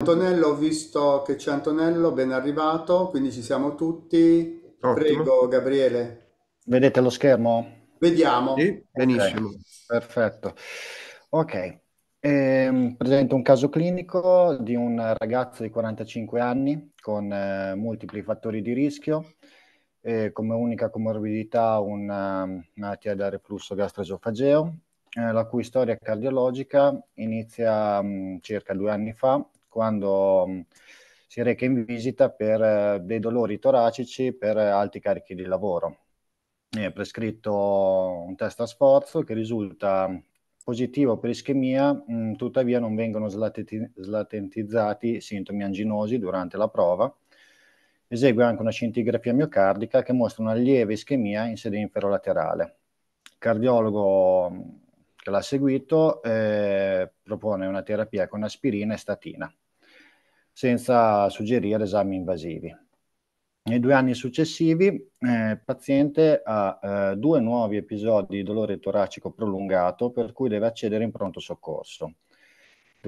Antonello, ho visto che c'è Antonello, ben arrivato, quindi ci siamo tutti. Ottimo. Prego Gabriele. Vedete lo schermo? Vediamo. Sì, benissimo. Okay. Perfetto. Ok, eh, presento un caso clinico di un ragazzo di 45 anni con eh, multipli fattori di rischio, eh, come unica comorbidità una eh, malattia da reflusso gastroesofageo, eh, la cui storia cardiologica inizia mh, mm, circa due anni fa quando mm, si reca in visita per eh, dei dolori toracici per alti carichi di lavoro. È prescritto un test a sforzo che risulta mm, positivo per ischemia, mm, tuttavia non vengono slateti- slatentizzati sintomi anginosi durante la prova. Esegue anche una scintigrafia miocardica che mostra una lieve ischemia in sede inferolaterale. Il cardiologo che l'ha seguito eh, propone una terapia con aspirina e statina senza suggerire esami invasivi. Nei due anni successivi eh, il paziente ha eh, due nuovi episodi di dolore toracico prolungato per cui deve accedere in pronto soccorso.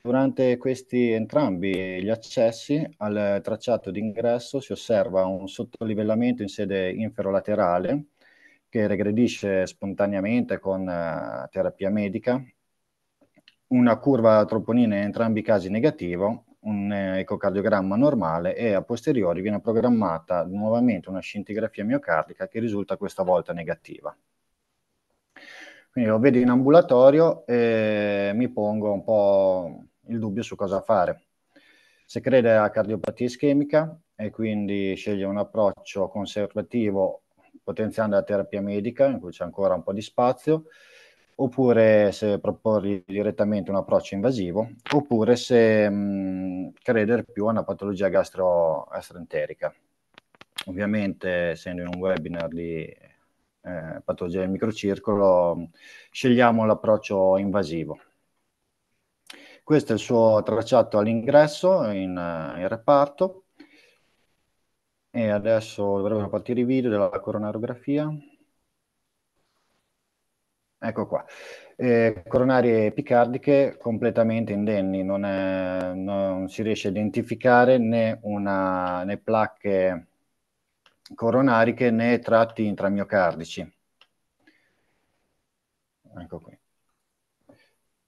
Durante questi entrambi gli accessi al tracciato d'ingresso si osserva un sottolivellamento in sede inferolaterale che regredisce spontaneamente con eh, terapia medica, una curva troponina in entrambi i casi negativo un eh, ecocardiogramma normale e a posteriori viene programmata nuovamente una scintigrafia miocardica che risulta questa volta negativa. Quindi lo vedo in ambulatorio e mi pongo un po' il dubbio su cosa fare. Se crede a cardiopatia ischemica e quindi sceglie un approccio conservativo potenziando la terapia medica in cui c'è ancora un po' di spazio, oppure se proporgli direttamente un approccio invasivo, oppure se mh, credere più a una patologia gastroenterica. Ovviamente, essendo in un webinar di eh, patologia del microcircolo, scegliamo l'approccio invasivo. Questo è il suo tracciato all'ingresso in, eh, in reparto. E adesso dovrebbero partire i video della coronarografia. Ecco qua. Eh, coronarie epicardiche completamente indenni, non, è, non, si riesce a identificare né, una, né placche coronariche né tratti intramiocardici. Ecco qui.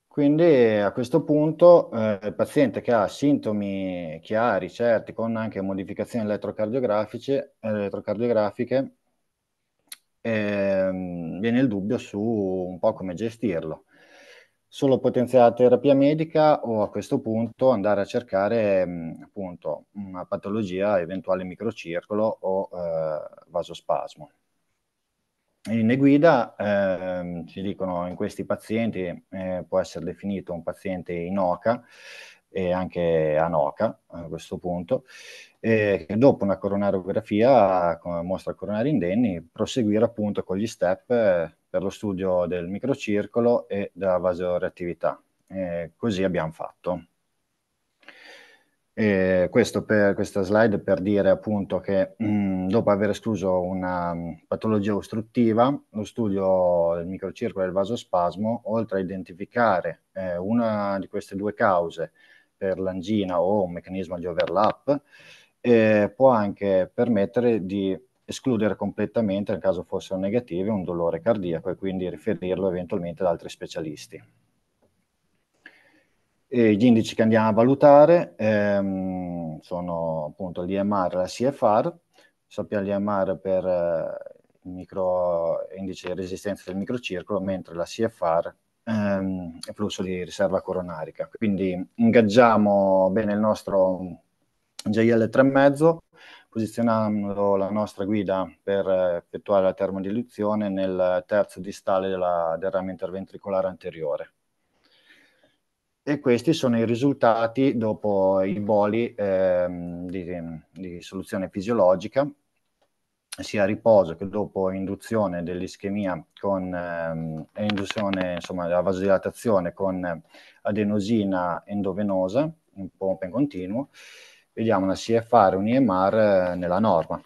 Quindi a questo punto eh, il paziente che ha sintomi chiari, certi, con anche modificazioni elettrocardiografiche ehm, viene il dubbio su un po' come gestirlo. Solo potenziare terapia medica o a questo punto andare a cercare mh, mm, appunto una patologia, eventuale microcircolo o eh, vasospasmo. In guida eh, ci dicono in questi pazienti eh, può essere definito un paziente in OCA e anche anoca a questo punto e dopo una coronariografia, come mostra coronari indenni proseguire appunto con gli step eh, per lo studio del microcircolo e della vasoreattività. E così abbiamo fatto. E questo per questa slide per dire appunto che mh, mm, dopo aver escluso una mh, mm, patologia ostruttiva, lo studio del microcircolo e del vasospasmo, oltre a identificare eh, una di queste due cause per l'angina o un meccanismo di overlap, eh, può anche permettere di escludere completamente, nel caso fossero negativi, un dolore cardiaco e quindi riferirlo eventualmente ad altri specialisti. E gli indici che andiamo a valutare ehm, sono appunto l'IMR e la CFR. Sappiamo l'IMR per eh, il micro, indice di resistenza del microcircolo, mentre la CFR ehm, è flusso di riserva coronarica. Quindi ingaggiamo bene il nostro JL 3,5 posizionando la nostra guida per eh, effettuare la termodiluzione nel terzo distale della, del ramo interventricolare anteriore. E questi sono i risultati dopo i boli eh, di, di, soluzione fisiologica, sia a riposo che dopo induzione dell'ischemia con eh, induzione, insomma, della vasodilatazione con adenosina endovenosa un pompa in continuo, vediamo una CFR, un IMR eh, nella norma.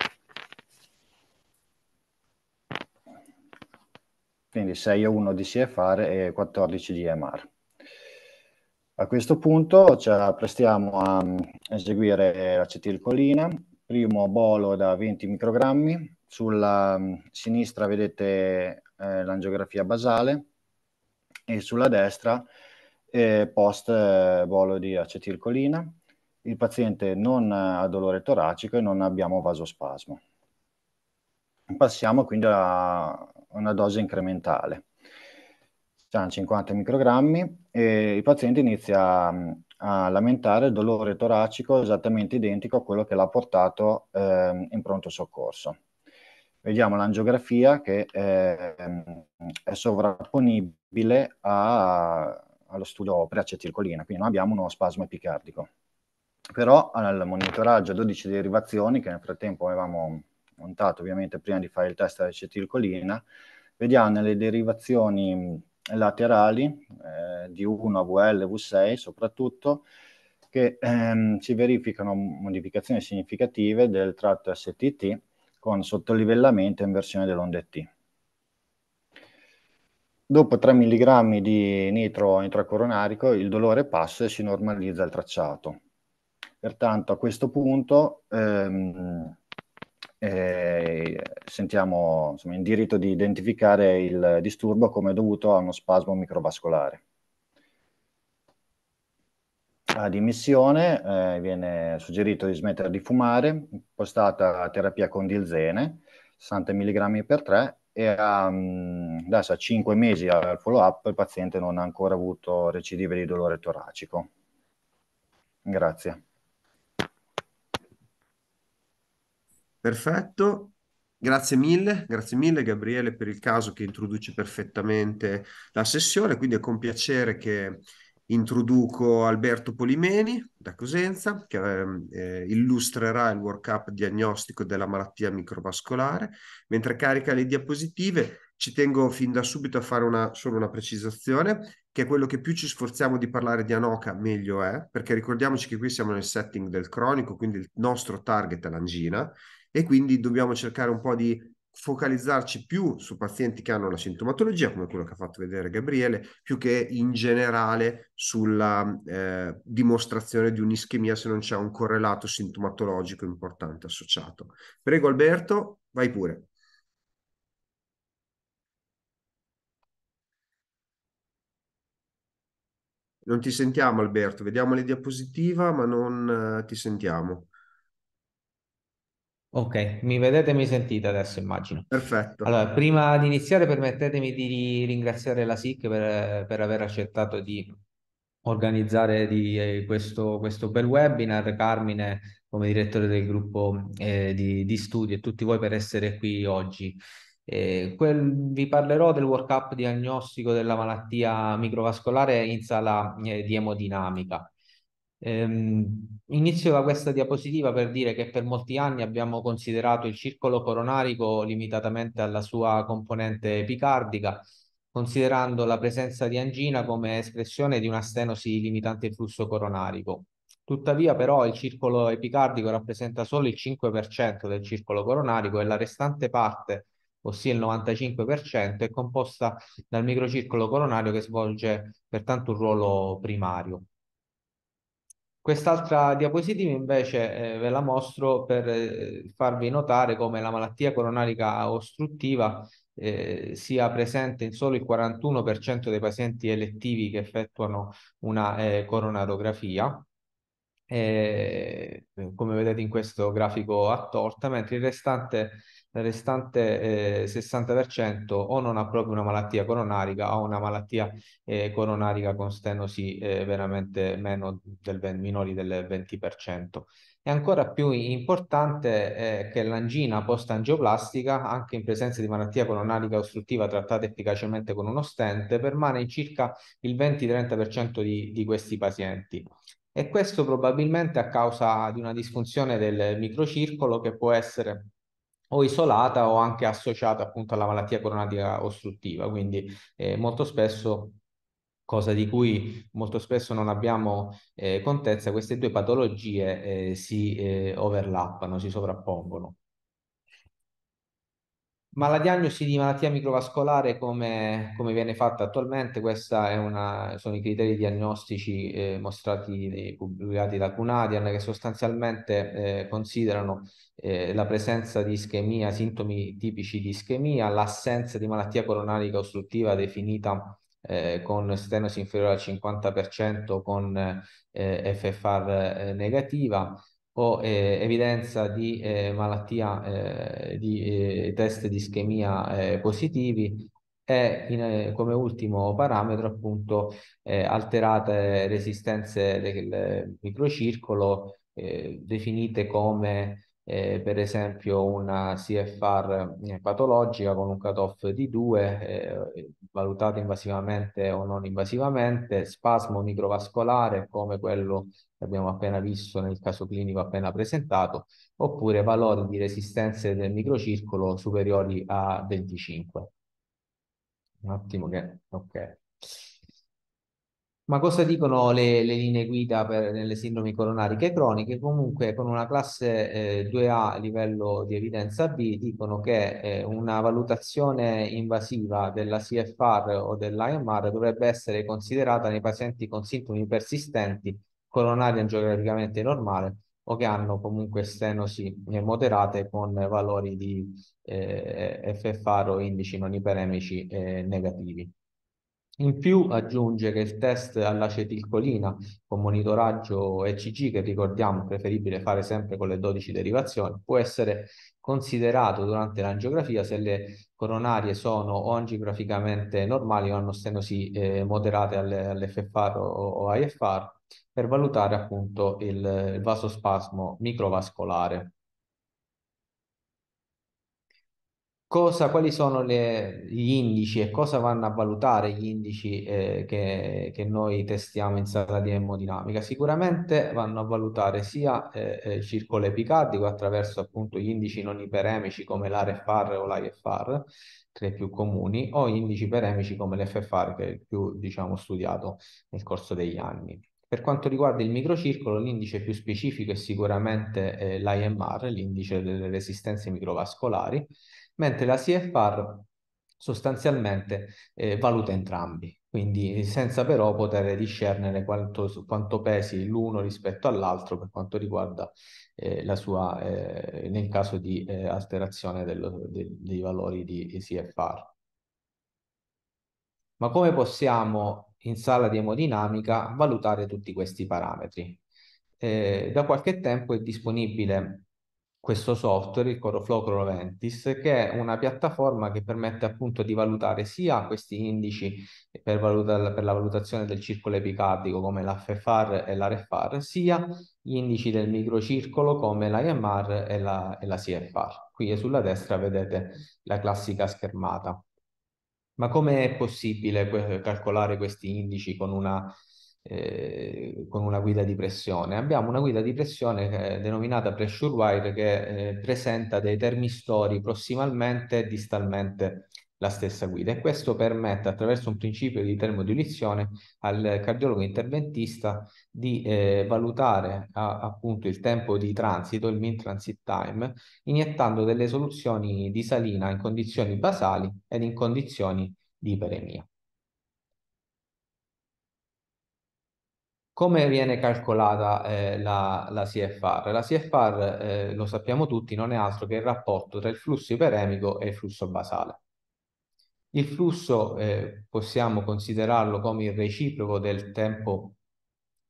Quindi 6 a 1 di CFR e 14 di IMR. A questo punto ci apprestiamo a mm, eseguire l'acetilcolina, primo bolo da 20 microgrammi, sulla mm, sinistra vedete eh, l'angiografia basale e sulla destra eh, post eh, bolo di acetilcolina il paziente non ha dolore toracico e non abbiamo vasospasmo. Passiamo quindi a una dose incrementale, siamo 50 microgrammi e il paziente inizia a lamentare dolore toracico esattamente identico a quello che l'ha portato eh, in pronto soccorso. Vediamo l'angiografia che è, ehm, è sovrapponibile a, allo studio per acetilcolina, quindi non abbiamo uno spasmo epicardico però al monitoraggio a 12 derivazioni che nel frattempo avevamo montato ovviamente prima di fare il test cetilcolina, vediamo nelle derivazioni mm, laterali eh, di 1 a VL V6 soprattutto che ehm, si verificano modificazioni significative del tratto STT con sottolivellamento e inversione dell'onde T. Dopo 3 mg di nitro intracoronarico il dolore passa e si normalizza il tracciato. Pertanto a questo punto ehm, eh, sentiamo insomma, in diritto di identificare il disturbo come dovuto a uno spasmo microvascolare. Ad immissione eh, viene suggerito di smettere di fumare, postata a terapia con dilzene, 60 mg per 3 e a, mm, adesso a 5 mesi al follow up il paziente non ha ancora avuto recidive di dolore toracico. Grazie. Perfetto. Grazie mille, grazie mille Gabriele per il caso che introduce perfettamente la sessione, quindi è con piacere che introduco Alberto Polimeni da Cosenza che ehm, eh, illustrerà il workup diagnostico della malattia microvascolare. Mentre carica le diapositive ci tengo fin da subito a fare una, solo una precisazione, che è quello che più ci sforziamo di parlare di Anoca, meglio è, perché ricordiamoci che qui siamo nel setting del cronico, quindi il nostro target è l'angina, e quindi dobbiamo cercare un po' di focalizzarci più su pazienti che hanno la sintomatologia, come quello che ha fatto vedere Gabriele, più che in generale sulla eh, dimostrazione di un'ischemia se non c'è un correlato sintomatologico importante associato. Prego Alberto, vai pure. Non ti sentiamo Alberto, vediamo le diapositiva ma non eh, ti sentiamo. Ok, mi vedete e mi sentite adesso, immagino. Perfetto. Allora, prima di iniziare, permettetemi di ringraziare la SIC per, per aver accettato di organizzare di eh, questo, questo, bel webinar, Carmine come direttore del gruppo eh, di, di studi e tutti voi per essere qui oggi. Eh, quel, vi parlerò del workup diagnostico della malattia microvascolare in sala eh, di emodinamica. Ehm, inizio da questa diapositiva per dire che per molti anni abbiamo considerato il circolo coronarico limitatamente alla sua componente epicardica, considerando la presenza di angina come espressione di una stenosi limitante il flusso coronarico. Tuttavia però il circolo epicardico rappresenta solo il 5% del circolo coronarico e la restante parte, ossia il 95%, è composta dal microcircolo coronario che svolge pertanto un ruolo primario. Quest'altra diapositiva invece eh, ve la mostro per eh, farvi notare come la malattia coronarica ostruttiva eh, sia presente in solo il 41% dei pazienti elettivi che effettuano una eh, coronarografia. Eh, come vedete in questo grafico a torta, mentre il restante nel restante eh, 60% o non ha proprio una malattia coronarica o una malattia eh, coronarica con stenosi eh, veramente meno del, minori del 20%. E ancora più importante è che l'angina post-angioplastica, anche in presenza di malattia coronarica ostruttiva trattata efficacemente con uno stent, permane in circa il 20-30% di, di questi pazienti e questo probabilmente a causa di una disfunzione del microcircolo che può essere o isolata o anche associata appunto alla malattia coronaria ostruttiva, quindi eh, molto spesso cosa di cui molto spesso non abbiamo eh, contezza, queste due patologie eh, si eh, overlappano, si sovrappongono. Ma la diagnosi di malattia microvascolare come, come viene fatta attualmente, questi sono i criteri diagnostici eh, mostrati, pubblicati da Cunadian, che sostanzialmente eh, considerano eh, la presenza di ischemia, sintomi tipici di ischemia, l'assenza di malattia coronarica ostruttiva definita eh, con stenosi inferiore al 50% con eh, FFR eh, negativa, o eh, evidenza di eh, malattia eh, di eh, test di ischemia eh, positivi e in, eh, come ultimo parametro appunto alterate resistenze del microcircolo definite come eh, per esempio una CFR eh, patologica con un cutoff di 2, eh, valutata invasivamente o non invasivamente, spasmo microvascolare come quello che abbiamo appena visto nel caso clinico appena presentato, oppure valori di resistenze del microcircolo superiori a 25. Un attimo che... ok. Ma cosa dicono le, le linee guida per, nelle sindromi coronariche croniche? Comunque con una classe eh, 2A a livello di evidenza B dicono che eh, una valutazione invasiva della CFR o dell'IMR dovrebbe essere considerata nei pazienti con sintomi persistenti coronari angiograficamente normale o che hanno comunque stenosi moderate con valori di eh, FFR o indici non iperemici eh, negativi. In più aggiungere il test all'acetilcolina con monitoraggio ECG, che ricordiamo è preferibile fare sempre con le 12 derivazioni, può essere considerato durante l'angiografia se le coronarie sono o angiograficamente normali o hanno stenosi eh, moderate all'FFR o, o IFR per valutare appunto il, il vasospasmo microvascolare. cosa, quali sono le, gli indici e cosa vanno a valutare gli indici eh, che, che, noi testiamo in sala di emodinamica? Sicuramente vanno a valutare sia eh, il circolo epicardico attraverso appunto gli indici non iperemici come l'ARFR o l'IFR, tra i più comuni, o gli indici iperemici come l'FFR che è il più diciamo, studiato nel corso degli anni. Per quanto riguarda il microcircolo, l'indice più specifico è sicuramente eh, l'IMR, l'indice delle resistenze microvascolari, mentre la CFR sostanzialmente eh, valuta entrambi, quindi senza però poter discernere quanto, quanto pesi l'uno rispetto all'altro per quanto riguarda eh, la sua, eh, nel caso di eh, alterazione dello, de, dei valori di CFR. Ma come possiamo in sala di emodinamica valutare tutti questi parametri? Eh, da qualche tempo è disponibile questo software, il Coroflow Coroventis, che è una piattaforma che permette appunto di valutare sia questi indici per, valuta- per la valutazione del circolo epicardico come l'AFFR e l'ARFR, sia gli indici del microcircolo come l'IMR e la, e la CFR. Qui sulla destra vedete la classica schermata. Ma come è possibile calcolare questi indici con una eh, con una guida di pressione. Abbiamo una guida di pressione eh, denominata pressure wire che eh, presenta dei termistori prossimalmente e distalmente la stessa guida e questo permette attraverso un principio di termodiluizione al cardiologo interventista di eh, valutare a, appunto il tempo di transito, il mean transit time, iniettando delle soluzioni di salina in condizioni basali ed in condizioni di iperemia. Come viene calcolata eh, la, la, CFR? La CFR, eh, lo sappiamo tutti, non è altro che il rapporto tra il flusso iperemico e il flusso basale. Il flusso eh, possiamo considerarlo come il reciproco del tempo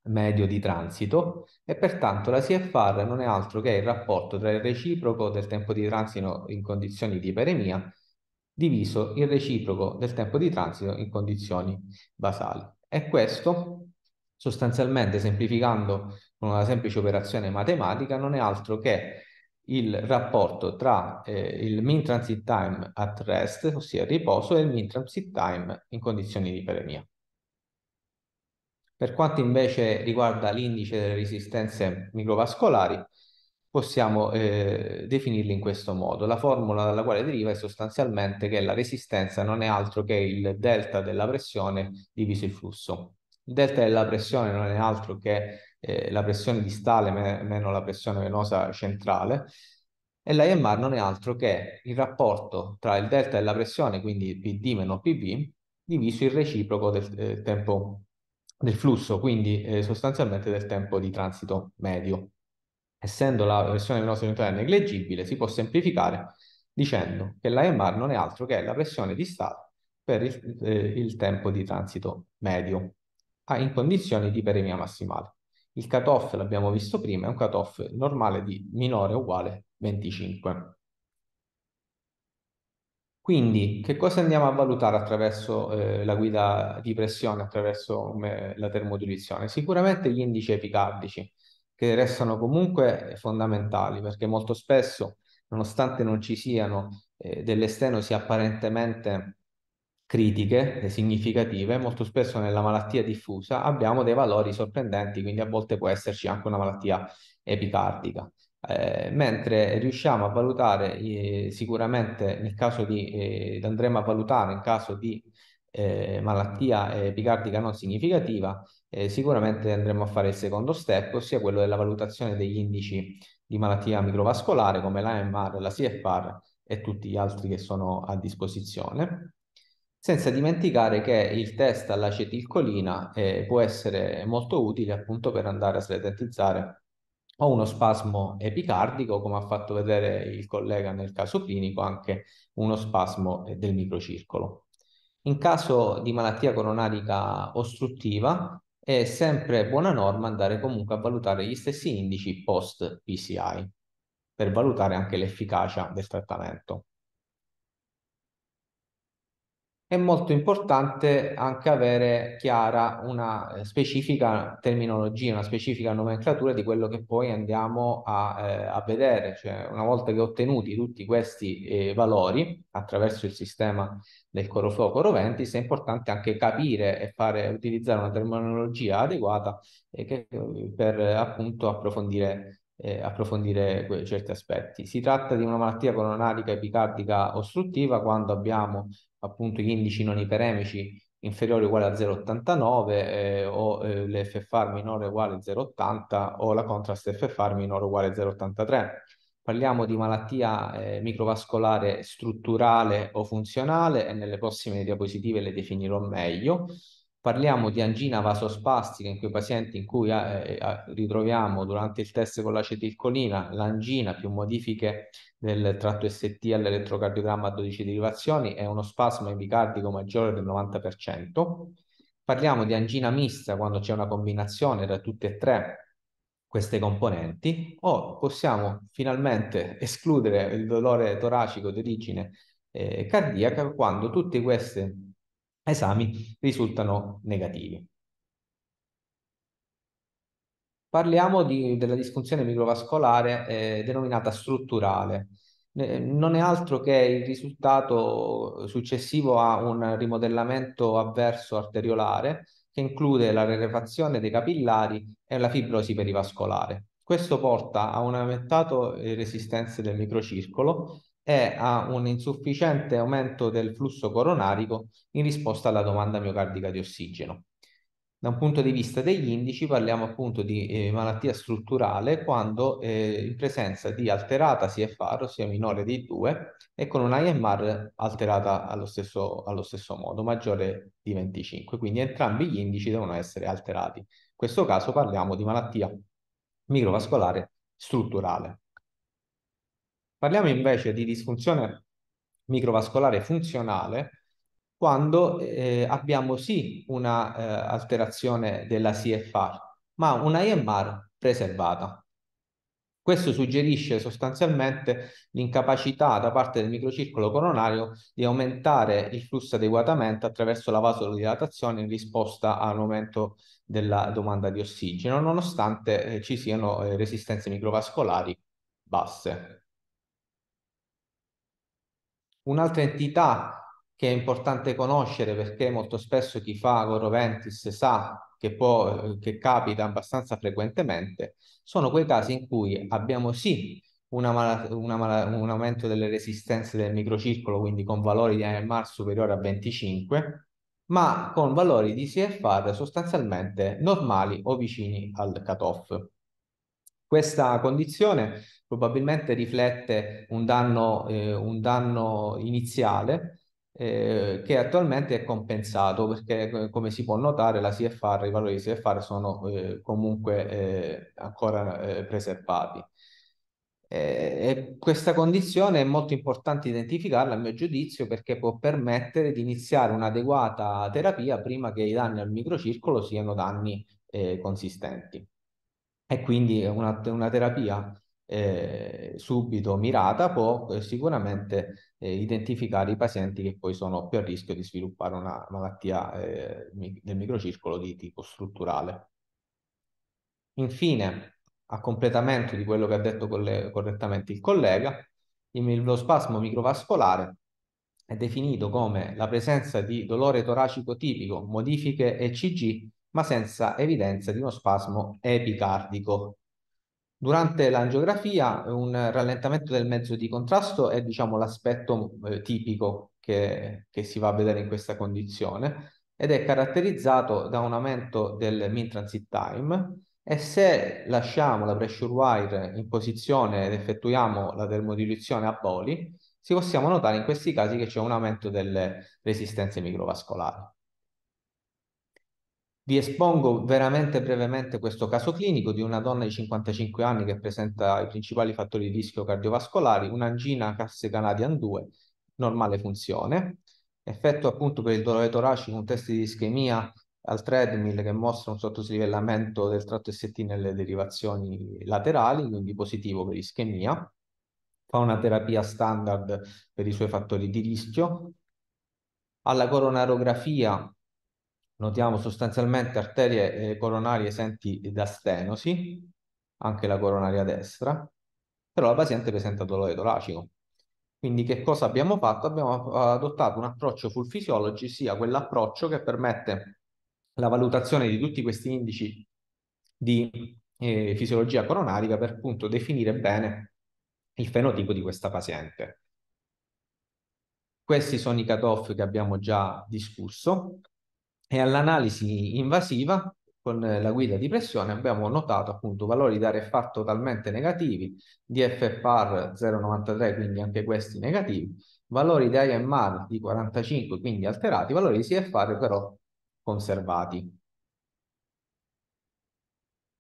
medio di transito e pertanto la CFR non è altro che il rapporto tra il reciproco del tempo di transito in condizioni di iperemia diviso il reciproco del tempo di transito in condizioni basali. E questo Sostanzialmente, semplificando con una semplice operazione matematica, non è altro che il rapporto tra eh, il mean transit time at rest, ossia il riposo, e il mean transit time in condizioni di iperemia. Per quanto invece riguarda l'indice delle resistenze microvascolari, possiamo eh, definirli in questo modo. La formula dalla quale deriva è sostanzialmente che la resistenza non è altro che il delta della pressione diviso il flusso. Il delta della pressione non è altro che eh, la pressione distale me meno la pressione venosa centrale e l'IMR non è altro che il rapporto tra il delta della pressione, quindi PD meno PV, diviso il reciproco del eh, tempo del flusso, quindi eh, sostanzialmente del tempo di transito medio. Essendo la pressione venosa centrale negligibile, si può semplificare dicendo che l'IMR non è altro che la pressione distale per il, eh, il tempo di transito medio in condizioni di iperemia massimale. Il cutoff, l'abbiamo visto prima, è un cutoff normale di minore o uguale 25. Quindi, che cosa andiamo a valutare attraverso eh, la guida di pressione, attraverso um, la termodiluizione? Sicuramente gli indici epicardici, che restano comunque fondamentali, perché molto spesso, nonostante non ci siano eh, dell'esterno sia apparentemente critiche e significative, molto spesso nella malattia diffusa abbiamo dei valori sorprendenti, quindi a volte può esserci anche una malattia epicardica. Eh, mentre riusciamo a valutare eh, sicuramente nel caso di, eh, andremo a valutare in caso di eh, malattia epicardica non significativa, eh, sicuramente andremo a fare il secondo step, ossia quello della valutazione degli indici di malattia microvascolare come l'AMR, la CFR e tutti gli altri che sono a disposizione senza dimenticare che il test all'acetilcolina eh, può essere molto utile appunto per andare a sletatizzare o uno spasmo epicardico, come ha fatto vedere il collega nel caso clinico, anche uno spasmo eh, del microcircolo. In caso di malattia coronarica ostruttiva è sempre buona norma andare comunque a valutare gli stessi indici post PCI per valutare anche l'efficacia del trattamento è molto importante anche avere chiara una eh, specifica terminologia, una specifica nomenclatura di quello che poi andiamo a, eh, a vedere, cioè una volta che ottenuti tutti questi eh, valori attraverso il sistema del coroflow coroventi, è importante anche capire e fare, utilizzare una terminologia adeguata e che, eh, per appunto approfondire eh, approfondire certi aspetti. Si tratta di una malattia coronarica epicardica ostruttiva quando abbiamo appunto gli indici non iperemici inferiori o uguale a 0,89 eh, o eh, l'FFR minore o uguale a 0,80 o la contrast FFR minore o uguale a 0,83. Parliamo di malattia eh, microvascolare strutturale o funzionale e nelle prossime diapositive le definirò meglio. Parliamo di angina vasospastica in quei pazienti in cui eh, eh, eh, ritroviamo durante il test con l'acetilcolina l'angina più modifiche del tratto ST all'elettrocardiogramma a 12 derivazioni e uno spasmo epicardico maggiore del 90%. Parliamo di angina mista quando c'è una combinazione tra tutte e tre queste componenti o possiamo finalmente escludere il dolore toracico di origine eh, cardiaca quando tutte queste esami risultano negativi. Parliamo di, della disfunzione microvascolare eh, denominata strutturale. non è altro che il risultato successivo a un rimodellamento avverso arteriolare che include la rarefazione dei capillari e la fibrosi perivascolare. Questo porta a un aumentato eh, resistenza del microcircolo è a un insufficiente aumento del flusso coronarico in risposta alla domanda miocardica di ossigeno. Da un punto di vista degli indici parliamo appunto di eh, malattia strutturale quando eh, in presenza di alterata CFR, ossia minore di 2, e con un IMR alterata allo stesso, allo stesso modo, maggiore di 25. Quindi entrambi gli indici devono essere alterati. In questo caso parliamo di malattia microvascolare strutturale. Parliamo invece di disfunzione microvascolare funzionale quando eh, abbiamo sì una eh, alterazione della CFR, ma una IMR preservata. Questo suggerisce sostanzialmente l'incapacità da parte del microcircolo coronario di aumentare il flusso adeguatamente attraverso la vasodilatazione in risposta all'aumento della domanda di ossigeno, nonostante eh, ci siano eh, resistenze microvascolari basse. Un'altra entità che è importante conoscere perché molto spesso chi fa Goro Ventis sa che, può, che capita abbastanza frequentemente, sono quei casi in cui abbiamo sì una mala, una mala, un aumento delle resistenze del microcircolo, quindi con valori di NMR superiori a 25, ma con valori di CFR sostanzialmente normali o vicini al cutoff. Questa condizione probabilmente riflette un danno, eh, un danno iniziale eh, che attualmente è compensato perché eh, come si può notare la CFR, i valori di CFR sono eh, comunque eh, ancora eh, preservati. E questa condizione è molto importante identificarla, a mio giudizio, perché può permettere di iniziare un'adeguata terapia prima che i danni al microcircolo siano danni consistenti e quindi una, una terapia eh, subito mirata può eh, sicuramente eh, identificare i pazienti che poi sono più a rischio di sviluppare una malattia eh, del microcircolo di tipo strutturale. Infine, a completamento di quello che ha detto correttamente il collega, il, lo spasmo microvascolare è definito come la presenza di dolore toracico tipico, modifiche ECG ma senza evidenza di uno spasmo epicardico. Durante l'angiografia un rallentamento del mezzo di contrasto è diciamo, l'aspetto eh, tipico che, che, si va a vedere in questa condizione ed è caratterizzato da un aumento del mean transit time e se lasciamo la pressure wire in posizione ed effettuiamo la termodiluizione a boli, si possiamo notare in questi casi che c'è un aumento delle resistenze microvascolari. Vi espongo veramente brevemente questo caso clinico di una donna di 55 anni che presenta i principali fattori di rischio cardiovascolari, un'angina casse Canadian 2, normale funzione, effetto appunto per il dolore toracico, un test di ischemia al treadmill che mostra un sottoslivellamento del tratto ST nelle derivazioni laterali, quindi positivo per ischemia, fa una terapia standard per i suoi fattori di rischio, alla coronarografia notiamo sostanzialmente arterie eh, coronarie esenti da stenosi, anche la coronaria destra, però la paziente presenta dolore toracico. Quindi che cosa abbiamo fatto? Abbiamo adottato un approccio full physiology, sia quell'approccio che permette la valutazione di tutti questi indici di eh, fisiologia coronarica per appunto definire bene il fenotipo di questa paziente. Questi sono i cut-off che abbiamo già discusso e all'analisi invasiva con eh, la guida di pressione abbiamo notato appunto valori da RFR totalmente negativi, DFR 0,93 quindi anche questi negativi, valori di IMR di 45 quindi alterati, valori di CFR però conservati.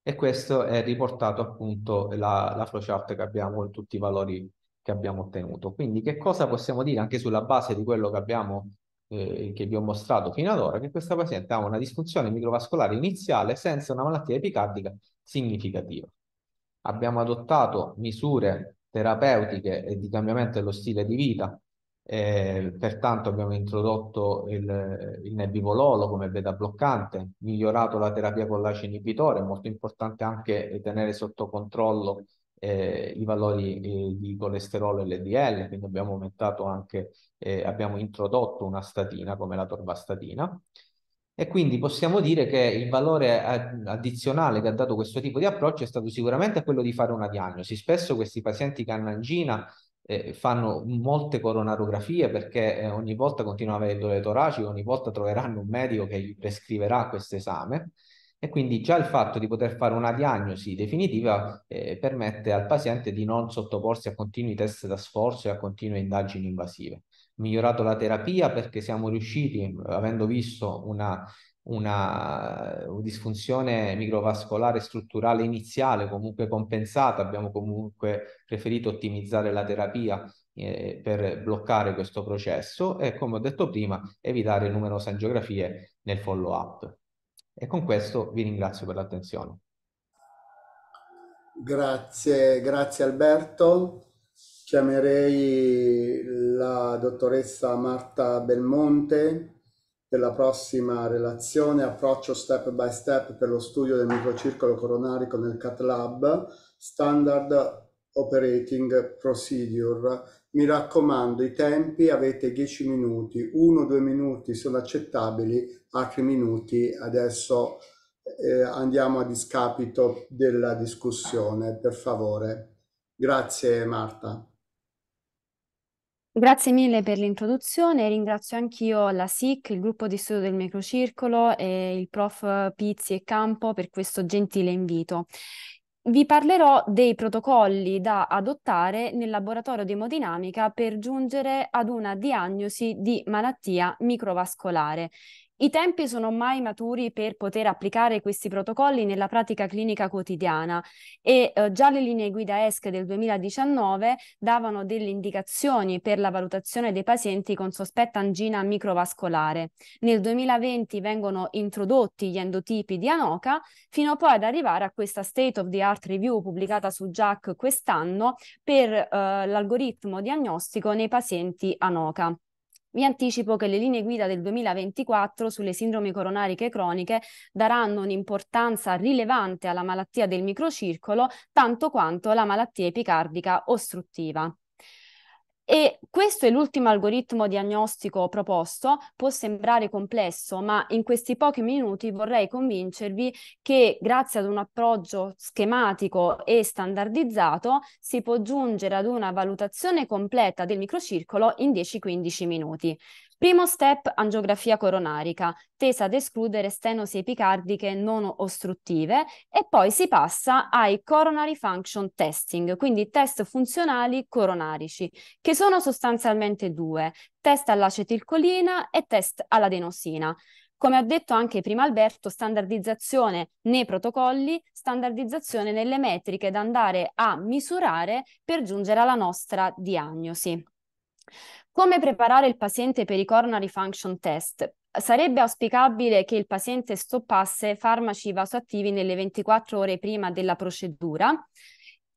E questo è riportato appunto la, la flowchart che abbiamo con tutti i valori che abbiamo ottenuto. Quindi che cosa possiamo dire anche sulla base di quello che abbiamo eh, che vi ho mostrato fino ad ora, che questa paziente ha una disfunzione microvascolare iniziale senza una malattia epicardica significativa. Abbiamo adottato misure terapeutiche e di cambiamento dello stile di vita, eh, pertanto abbiamo introdotto il, il nebivololo come beta bloccante, migliorato la terapia con collagene inibitore, molto importante anche tenere sotto controllo eh, i valori eh, di colesterolo LDL, quindi abbiamo aumentato anche, eh, abbiamo introdotto una statina come la torvastatina. E quindi possiamo dire che il valore addizionale che ha dato questo tipo di approccio è stato sicuramente quello di fare una diagnosi. Spesso questi pazienti che hanno angina eh, fanno molte coronarografie perché eh, ogni volta continuano ad avere dolore toracico, ogni volta troveranno un medico che gli prescriverà questo esame e quindi già il fatto di poter fare una diagnosi definitiva eh, permette al paziente di non sottoporsi a continui test da sforzo e a continue indagini invasive. Migliorato la terapia perché siamo riusciti, avendo visto una, una disfunzione microvascolare strutturale iniziale comunque compensata, abbiamo comunque preferito ottimizzare la terapia eh, per bloccare questo processo e come ho detto prima evitare numerose angiografie nel follow up. E con questo vi ringrazio per l'attenzione. Grazie, grazie Alberto. Chiamerei la dottoressa Marta Belmonte per la prossima relazione approccio step by step per lo studio del microcircolo coronarico nel CatLab, standard operating procedure mi raccomando, i tempi avete 10 minuti, 1-2 minuti sono accettabili, altri minuti adesso eh, andiamo a discapito della discussione, per favore. Grazie Marta. Grazie mille per l'introduzione, ringrazio anch'io la SIC, il gruppo di studio del microcircolo e il prof Pizzi e Campo per questo gentile invito. Vi parlerò dei protocolli da adottare nel laboratorio di emodinamica per giungere ad una diagnosi di malattia microvascolare i tempi sono mai maturi per poter applicare questi protocolli nella pratica clinica quotidiana e eh, già le linee guida ESC del 2019 davano delle indicazioni per la valutazione dei pazienti con sospetta angina microvascolare. Nel 2020 vengono introdotti gli endotipi di ANOCA fino poi ad arrivare a questa state of the art review pubblicata su JAC quest'anno per eh, l'algoritmo diagnostico nei pazienti ANOCA vi anticipo che le linee guida del 2024 sulle sindrome coronariche croniche daranno un'importanza rilevante alla malattia del microcircolo, tanto quanto alla malattia epicardica ostruttiva. E questo è l'ultimo algoritmo diagnostico proposto, può sembrare complesso, ma in questi pochi minuti vorrei convincervi che grazie ad un approccio schematico e standardizzato si può giungere ad una valutazione completa del microcircolo in 10-15 minuti. Primo step, angiografia coronarica, tesa ad escludere stenosi epicardiche non ostruttive e poi si passa ai coronary function testing, quindi test funzionali coronarici, che sono sostanzialmente due, test all'acetilcolina e test all'adenosina. Come ha detto anche prima Alberto, standardizzazione nei protocolli, standardizzazione nelle metriche da andare a misurare per giungere alla nostra diagnosi. Come preparare il paziente per i coronary function test? Sarebbe auspicabile che il paziente stoppasse farmaci vasoattivi nelle 24 ore prima della procedura.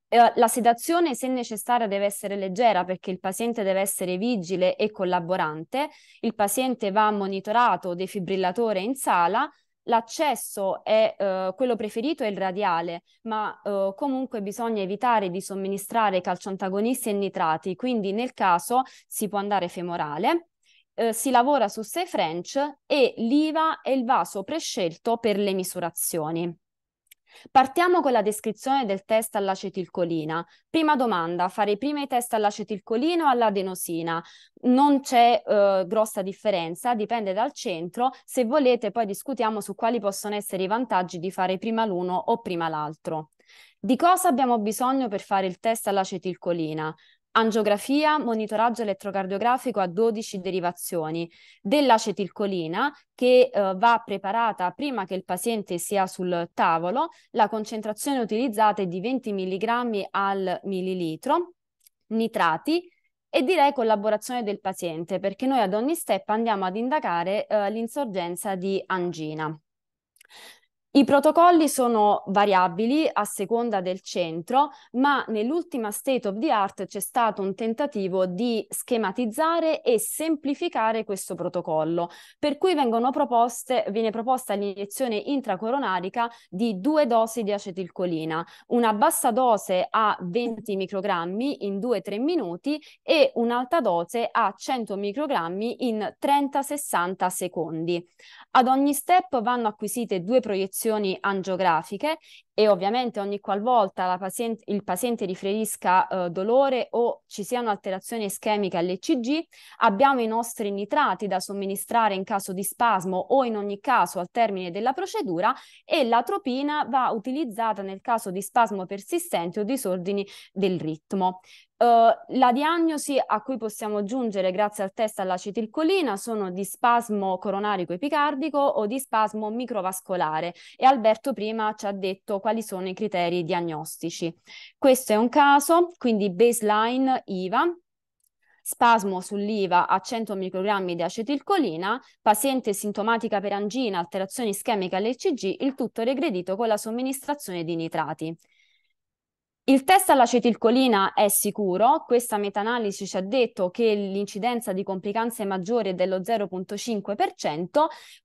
Eh, la sedazione, se necessaria, deve essere leggera perché il paziente deve essere vigile e collaborante. Il paziente va monitorato defibrillatore in sala l'accesso è eh, quello preferito è il radiale, ma eh, comunque bisogna evitare di somministrare calciantagonisti e nitrati, quindi nel caso si può andare femorale. Eh, si lavora su 6 French e l'IVA è il vaso prescelto per le misurazioni. Partiamo con la descrizione del test all'acetilcolina. Prima domanda, fare i primi test all'acetilcolina o all'adenosina? Non c'è eh, grossa differenza, dipende dal centro. Se volete poi discutiamo su quali possono essere i vantaggi di fare prima l'uno o prima l'altro. Di cosa abbiamo bisogno per fare il test all'acetilcolina? angiografia, monitoraggio elettrocardiografico a 12 derivazioni dell'acetilcolina che eh, va preparata prima che il paziente sia sul tavolo, la concentrazione utilizzata è di 20 mg al millilitro, nitrati e direi collaborazione del paziente perché noi ad ogni step andiamo ad indagare eh, l'insorgenza di angina. I protocolli sono variabili a seconda del centro, ma nell'ultima state of the art c'è stato un tentativo di schematizzare e semplificare questo protocollo, per cui vengono proposte, viene proposta l'iniezione intracoronarica di due dosi di acetilcolina, una bassa dose a 20 microgrammi in 2-3 minuti e un'alta dose a 100 microgrammi in 30-60 secondi. Ad ogni step vanno acquisite due proiezioni posizioni angiografiche e ovviamente ogni qualvolta paziente, il paziente riferisca eh, dolore o ci sia un'alterazione ischemica all'ECG, abbiamo i nostri nitrati da somministrare in caso di spasmo o in ogni caso al termine della procedura e l'atropina va utilizzata nel caso di spasmo persistente o disordini del ritmo. Uh, la diagnosi a cui possiamo giungere grazie al test all'acetilcolina sono di spasmo coronarico epicardico o di spasmo microvascolare e Alberto prima ci ha detto quali sono i criteri diagnostici. Questo è un caso, quindi baseline IVA, spasmo sull'IVA a 100 microgrammi di acetilcolina, paziente sintomatica per angina, alterazioni ischemiche all'ECG, il tutto regredito con la somministrazione di nitrati. Il test all'acetilcolina è sicuro, questa meta-analisi ci ha detto che l'incidenza di complicanze maggiore è dello 0,5%,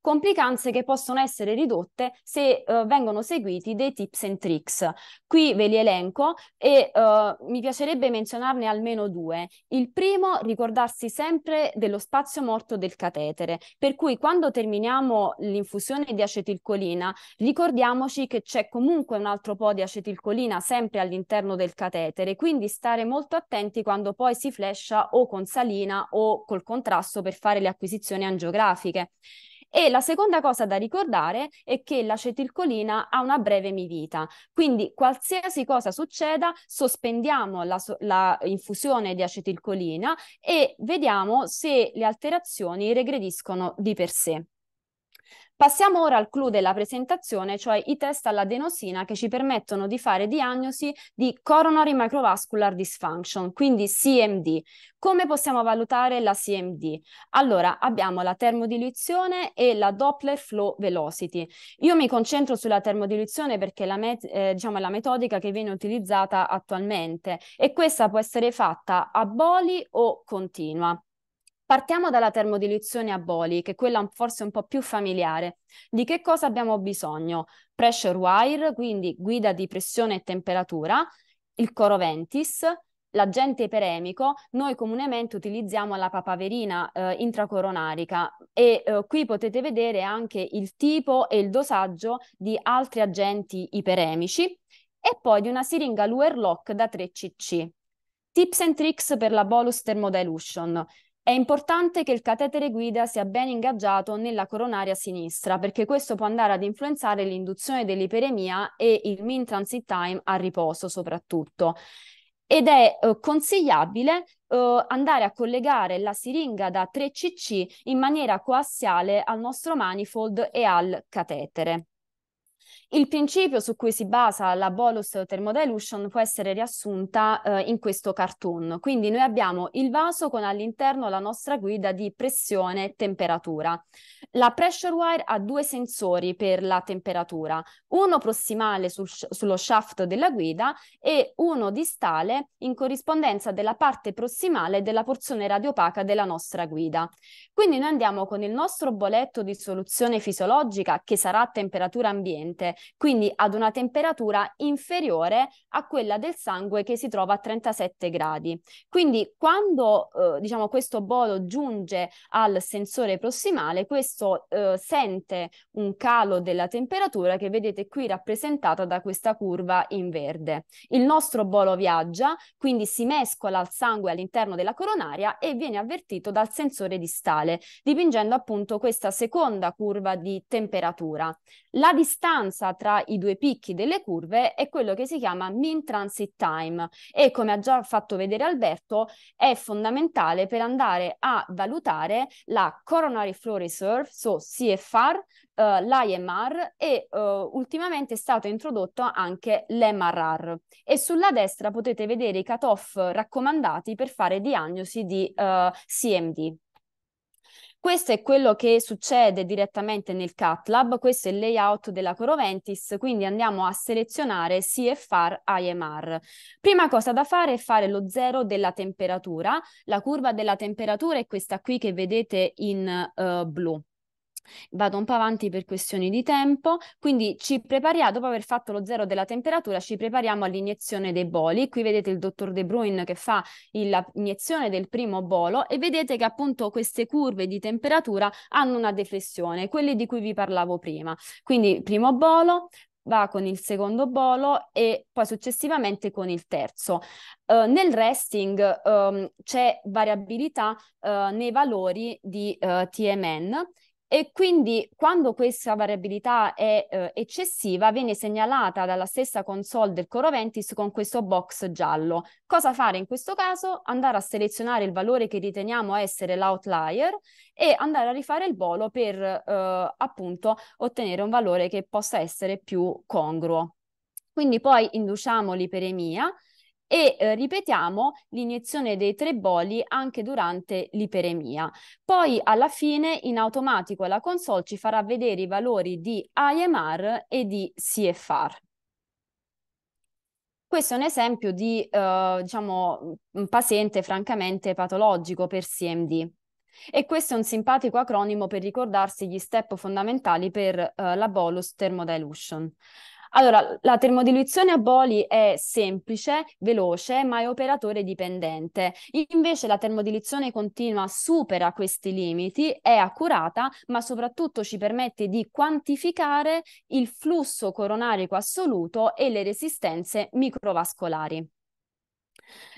complicanze che possono essere ridotte se uh, vengono seguiti dei tips and tricks. Qui ve li elenco e uh, mi piacerebbe menzionarne almeno due. Il primo, ricordarsi sempre dello spazio morto del catetere, per cui quando terminiamo l'infusione di acetilcolina ricordiamoci che c'è comunque un altro po' di acetilcolina sempre all'interno all'interno del catetere, quindi stare molto attenti quando poi si flescia o con salina o col contrasto per fare le acquisizioni angiografiche. E la seconda cosa da ricordare è che l'acetilcolina ha una breve mivita, quindi qualsiasi cosa succeda sospendiamo la, la, infusione di acetilcolina e vediamo se le alterazioni regrediscono di per sé. Passiamo ora al clou della presentazione, cioè i test all'adenosina che ci permettono di fare diagnosi di coronary microvascular dysfunction, quindi CMD. Come possiamo valutare la CMD? Allora, abbiamo la termodiluizione e la Doppler flow velocity. Io mi concentro sulla termodiluizione perché la met- eh, diciamo è la metodica che viene utilizzata attualmente e questa può essere fatta a boli o continua. Partiamo dalla termodiluzione a boli, che è quella forse un po' più familiare. Di che cosa abbiamo bisogno? Pressure wire, quindi guida di pressione e temperatura, il coro ventis, l'agente iperemico, noi comunemente utilizziamo la papaverina eh, intracoronarica e eh, qui potete vedere anche il tipo e il dosaggio di altri agenti iperemici e poi di una siringa Luer Lock da 3 cc. Tips and tricks per la bolus thermodilution. È importante che il catetere guida sia ben ingaggiato nella coronaria sinistra perché questo può andare ad influenzare l'induzione dell'iperemia e il mean transit time a riposo soprattutto. Ed è eh, consigliabile eh, andare a collegare la siringa da 3cc in maniera coassiale al nostro manifold e al catetere. Il principio su cui si basa la bolus thermodilution può essere riassunta eh, in questo cartoon. Quindi noi abbiamo il vaso con all'interno la nostra guida di pressione e temperatura. La pressure wire ha due sensori per la temperatura, uno prossimale sul, sullo shaft della guida e uno distale in corrispondenza della parte prossimale della porzione radiopaca della nostra guida. Quindi noi andiamo con il nostro boletto di soluzione fisiologica che sarà a temperatura ambiente quindi ad una temperatura inferiore a quella del sangue che si trova a 37 gradi. Quindi quando eh, diciamo, questo bolo giunge al sensore prossimale, questo eh, sente un calo della temperatura che vedete qui rappresentata da questa curva in verde. Il nostro bolo viaggia, quindi si mescola al sangue all'interno della coronaria e viene avvertito dal sensore distale, dipingendo appunto questa seconda curva di temperatura. La distanza differenza tra i due picchi delle curve è quello che si chiama mean transit time e come ha già fatto vedere Alberto è fondamentale per andare a valutare la coronary flow reserve, so CFR, uh, eh, l'IMR e uh, ultimamente è stato introdotto anche l'MRR e sulla destra potete vedere i cut-off raccomandati per fare diagnosi di uh, eh, CMD. Questo è quello che succede direttamente nel CATLAB, questo è il layout della Coroventis, quindi andiamo a selezionare CFR IMR. Prima cosa da fare è fare lo zero della temperatura, la curva della temperatura è questa qui che vedete in uh, blu vado un po' avanti per questioni di tempo, quindi ci prepariamo, dopo aver fatto lo zero della temperatura, ci prepariamo all'iniezione dei boli. Qui vedete il dottor De Bruin che fa l'iniezione del primo bolo e vedete che appunto queste curve di temperatura hanno una deflessione, quelle di cui vi parlavo prima. Quindi primo bolo, va con il secondo bolo e poi successivamente con il terzo. Uh, nel resting um, c'è variabilità uh, nei valori di uh, eh, TMN e quindi quando questa variabilità è eh, eccessiva viene segnalata dalla stessa console del Coroventis con questo box giallo. Cosa fare in questo caso? Andare a selezionare il valore che riteniamo essere l'outlier e andare a rifare il volo per eh, appunto ottenere un valore che possa essere più congruo. Quindi poi induciamo l'iperemia e eh, ripetiamo l'iniezione dei tre boli anche durante l'iperemia. Poi alla fine in automatico la console ci farà vedere i valori di IMR e di CFR. Questo è un esempio di eh, diciamo, mm, un paziente francamente patologico per CMD. E questo è un simpatico acronimo per ricordarsi gli step fondamentali per eh, la bolus thermodilution. Allora, la termodiluizione a boli è semplice, veloce, ma è operatore dipendente. Invece la termodiluizione continua supera questi limiti, è accurata, ma soprattutto ci permette di quantificare il flusso coronarico assoluto e le resistenze microvascolari.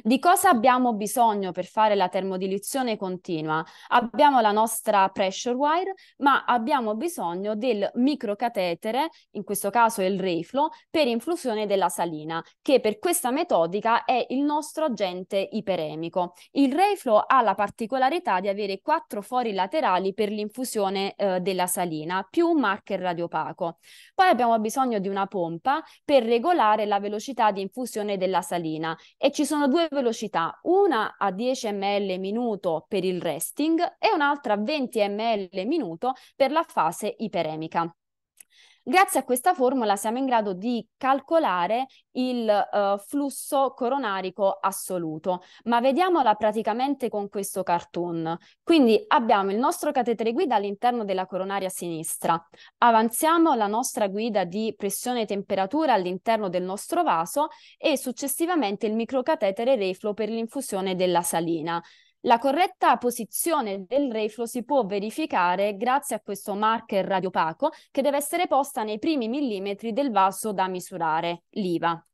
Di cosa abbiamo bisogno per fare la termodiluzione continua? Abbiamo la nostra pressure wire, ma abbiamo bisogno del microcatetere, in questo caso il reflow, per infusione della salina, che per questa metodica è il nostro agente iperemico. Il reflow ha la particolarità di avere quattro fori laterali per l'infusione eh, della salina, più un marker radiopaco. Poi abbiamo bisogno di una pompa per regolare la velocità di infusione della salina e ci sono sono due velocità, una a 10 ml minuto per il resting e un'altra a 20 ml minuto per la fase iperemica. Grazie a questa formula siamo in grado di calcolare il eh, flusso coronarico assoluto, ma vediamola praticamente con questo cartoon. Quindi abbiamo il nostro catetere guida all'interno della coronaria sinistra, avanziamo la nostra guida di pressione e temperatura all'interno del nostro vaso e successivamente il microcatetere reflo per l'infusione della salina. La corretta posizione del reflow si può verificare grazie a questo marker radiopaco che deve essere posta nei primi millimetri del vaso da misurare, l'IVA.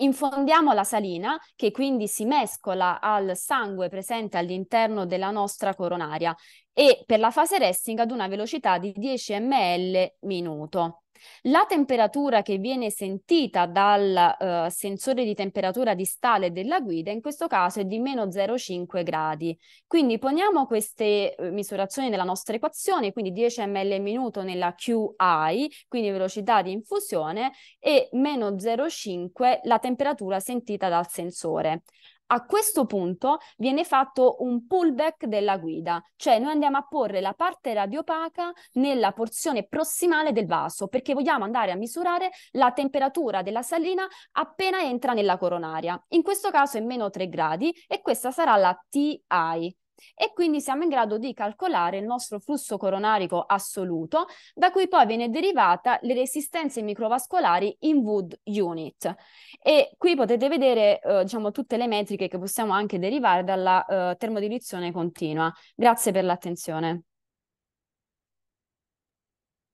Infondiamo la salina che quindi si mescola al sangue presente all'interno della nostra coronaria e per la fase resting ad una velocità di 10 ml minuto. La temperatura che viene sentita dal uh, sensore di temperatura distale della guida in questo caso è di meno 0,5 gradi. Quindi poniamo queste eh, misurazioni nella nostra equazione, quindi 10 ml minuto nella QI, quindi velocità di infusione, e meno 0,5 la temperatura sentita dal sensore a questo punto viene fatto un pullback della guida, cioè noi andiamo a porre la parte radiopaca nella porzione prossimale del vaso perché vogliamo andare a misurare la temperatura della salina appena entra nella coronaria. In questo caso è meno 3 gradi e questa sarà la TI, e quindi siamo in grado di calcolare il nostro flusso coronarico assoluto, da cui poi viene derivata le resistenze microvascolari in Wood unit. E qui potete vedere eh, diciamo, tutte le metriche che possiamo anche derivare dalla eh, termodilizione continua. Grazie per l'attenzione.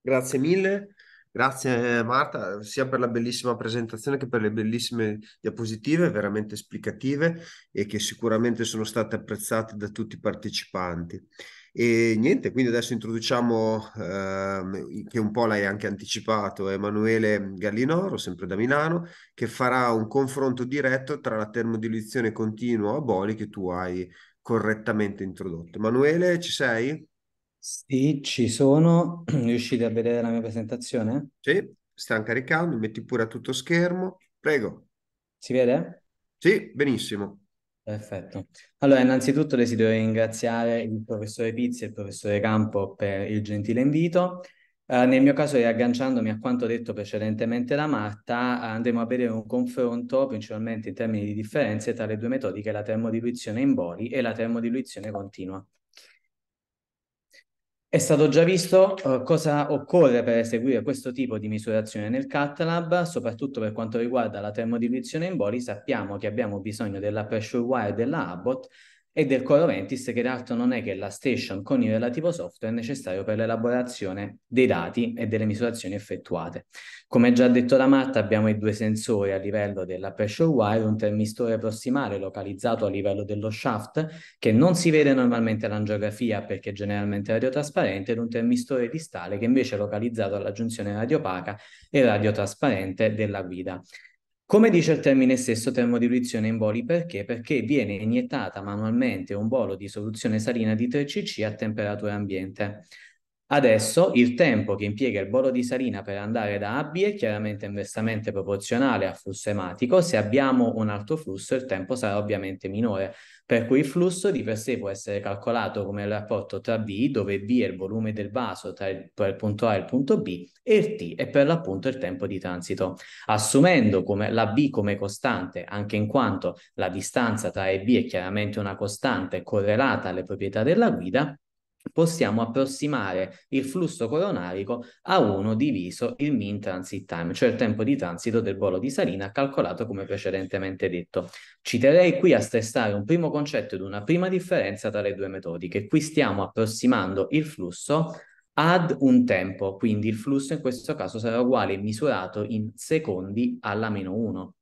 Grazie mille. Grazie Marta, sia per la bellissima presentazione che per le bellissime diapositive, veramente esplicative e che sicuramente sono state apprezzate da tutti i partecipanti. E niente, quindi adesso introduciamo, eh, che un po' l'hai anche anticipato, Emanuele Gallinoro, sempre da Milano, che farà un confronto diretto tra la termodiluizione continua a boli che tu hai correttamente introdotto. Emanuele, ci sei? Sì, ci sono. Riuscite a vedere la mia presentazione? Sì, stanno caricando, metti pure a tutto schermo. Prego. Si vede? Sì, benissimo. Perfetto. Allora, innanzitutto desidero ringraziare il professore Pizzi e il professore Campo per il gentile invito. Eh, nel mio caso, riagganciandomi a quanto detto precedentemente da Marta, andremo a vedere un confronto principalmente in termini di differenze tra le due metodiche, la termodiluizione in bori e la termodiluizione continua. È stato già visto eh, cosa occorre per eseguire questo tipo di misurazione nel CatLab, soprattutto per quanto riguarda la termodiluizione in bori, sappiamo che abbiamo bisogno della pressure wire della Abbott e del Coroventis che in realtà non è che la station con il relativo software è necessario per l'elaborazione dei dati e delle misurazioni effettuate. Come già detto da Marta, abbiamo i due sensori a livello della pressure wire, un termistore prossimale localizzato a livello dello shaft che non si vede normalmente all'angiografia perché è generalmente radiotrasparente ed un termistore distale che invece è localizzato alla giunzione radiopaca e radiotrasparente della guida. Come dice il termine stesso, termodiluizione in boli perché? Perché viene iniettata manualmente un bolo di soluzione salina di 3CC a temperatura ambiente. Adesso il tempo che impiega il bolo di salina per andare da A è chiaramente inversamente proporzionale al flusso ematico, se abbiamo un alto flusso il tempo sarà ovviamente minore, per cui il flusso di per sé può essere calcolato come il rapporto tra B, dove B è il volume del vaso tra il, tra il punto A e il punto B, e T è per l'appunto il tempo di transito. Assumendo come la B come costante, anche in quanto la distanza tra A e B è chiaramente una costante correlata alle proprietà della guida, possiamo approssimare il flusso coronarico a 1 diviso il mean transit time, cioè il tempo di transito del volo di salina calcolato come precedentemente detto. Ci terrei qui a stressare un primo concetto ed una prima differenza tra le due metodiche. Qui stiamo approssimando il flusso ad un tempo, quindi il flusso in questo caso sarà uguale misurato in secondi alla meno 1.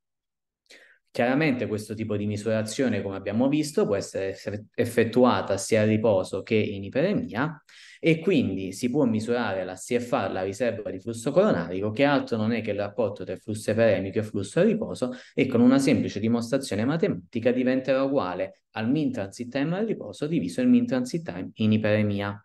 Chiaramente questo tipo di misurazione, come abbiamo visto, può essere effettuata sia a riposo che in iperemia e quindi si può misurare la CFR, la riserva di flusso coronarico, che altro non è che il rapporto tra flusso iperemico e flusso a riposo e con una semplice dimostrazione matematica diventerà uguale al mean transit time a riposo diviso il mean transit time in iperemia.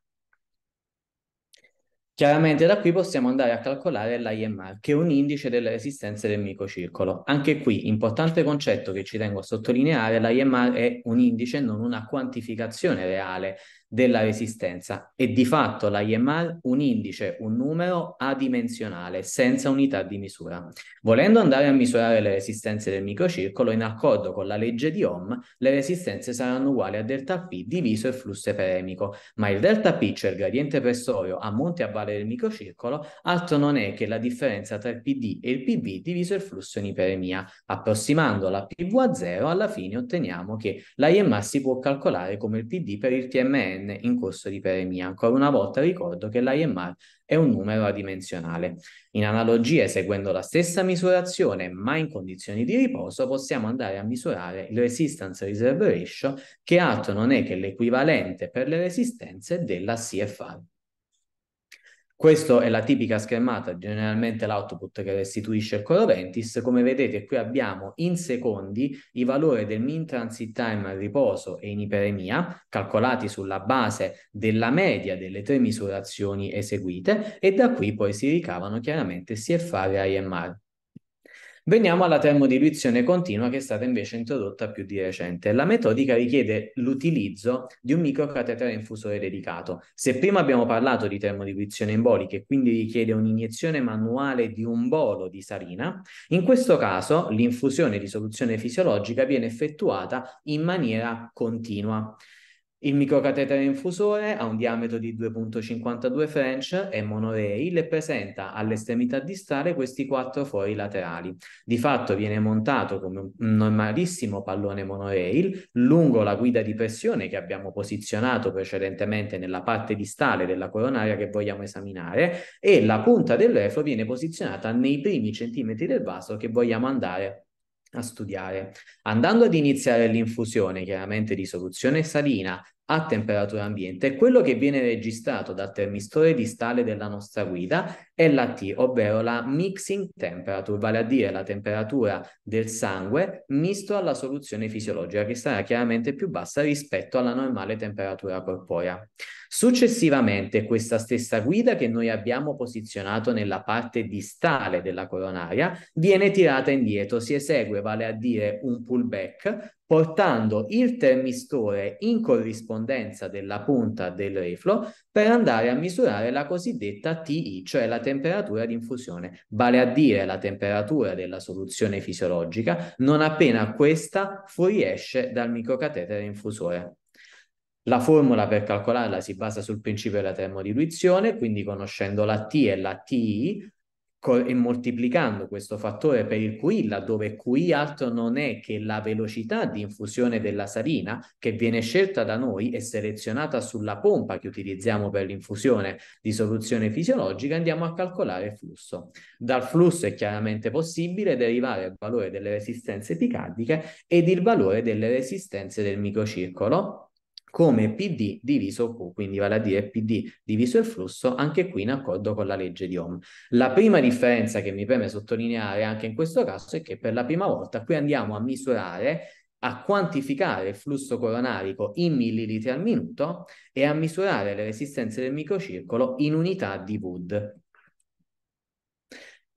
Chiaramente da qui possiamo andare a calcolare l'IMR, che è un indice delle resistenze del microcircolo. Anche qui, importante concetto che ci tengo a sottolineare, l'IMR è un indice, non una quantificazione reale della resistenza. e di fatto la l'IMR un indice, un numero adimensionale, senza unità di misura. Volendo andare a misurare le resistenze del microcircolo, in accordo con la legge di Ohm, le resistenze saranno uguali a delta P diviso il flusso eperemico, ma il delta P, cioè il gradiente pressorio a monte e a valle del microcircolo, altro non è che la differenza tra il PD e il PV diviso il flusso in iperemia. Approssimando la PV a 0, alla fine otteniamo che la l'IMR si può calcolare come il PD per il TMN dodicenne in corso di peremia. Ancora una volta ricordo che l'IMR è un numero adimensionale. In analogia, eseguendo la stessa misurazione ma in condizioni di riposo, possiamo andare a misurare il resistance reserve ratio, che altro non è che l'equivalente per le resistenze della CFR. Questa è la tipica schermata, generalmente l'output che restituisce il coroventis. Come vedete qui abbiamo in secondi i valori del mean transit time al riposo e in iperemia, calcolati sulla base della media delle tre misurazioni eseguite e da qui poi si ricavano chiaramente CFR e IMR. Veniamo alla termodiluizione continua che è stata invece introdotta più di recente. La metodica richiede l'utilizzo di un microcatetere infusore dedicato. Se prima abbiamo parlato di termodiluizione embolica e quindi richiede un'iniezione manuale di un bolo di salina, in questo caso l'infusione di soluzione fisiologica viene effettuata in maniera continua. Il microcatetere infusore ha un diametro di 2.52 French, è monorail e presenta all'estremità distale questi quattro fori laterali. Di fatto viene montato come un normalissimo pallone monorail lungo la guida di pressione che abbiamo posizionato precedentemente nella parte distale della coronaria che vogliamo esaminare e la punta dell'EFO viene posizionata nei primi centimetri del vaso che vogliamo andare a studiare. Andando ad iniziare l'infusione chiaramente di soluzione salina a temperatura ambiente. Quello che viene registrato dal termistore distale della nostra guida è la T, ovvero la mixing temperature, vale a dire la temperatura del sangue misto alla soluzione fisiologica, che sarà chiaramente più bassa rispetto alla normale temperatura corporea. Successivamente, questa stessa guida che noi abbiamo posizionato nella parte distale della coronaria viene tirata indietro, si esegue, vale a dire un pullback, portando il termistore in corrispondenza della punta del reflow per andare a misurare la cosiddetta TI, cioè la temperatura di infusione, vale a dire la temperatura della soluzione fisiologica non appena questa fuoriesce dal microcatetere infusore. La formula per calcolarla si basa sul principio della termodiluizione, quindi conoscendo la T e la TI e moltiplicando questo fattore per il QI, laddove QI altro non è che la velocità di infusione della salina che viene scelta da noi e selezionata sulla pompa che utilizziamo per l'infusione di soluzione fisiologica, andiamo a calcolare il flusso. Dal flusso è chiaramente possibile derivare il valore delle resistenze epicardiche ed il valore delle resistenze del microcircolo come PD diviso Q, quindi vale a dire PD diviso il flusso, anche qui in accordo con la legge di Ohm. La prima differenza che mi preme sottolineare anche in questo caso è che per la prima volta qui andiamo a misurare a quantificare il flusso coronarico in millilitri al minuto e a misurare le resistenze del microcircolo in unità di Wood.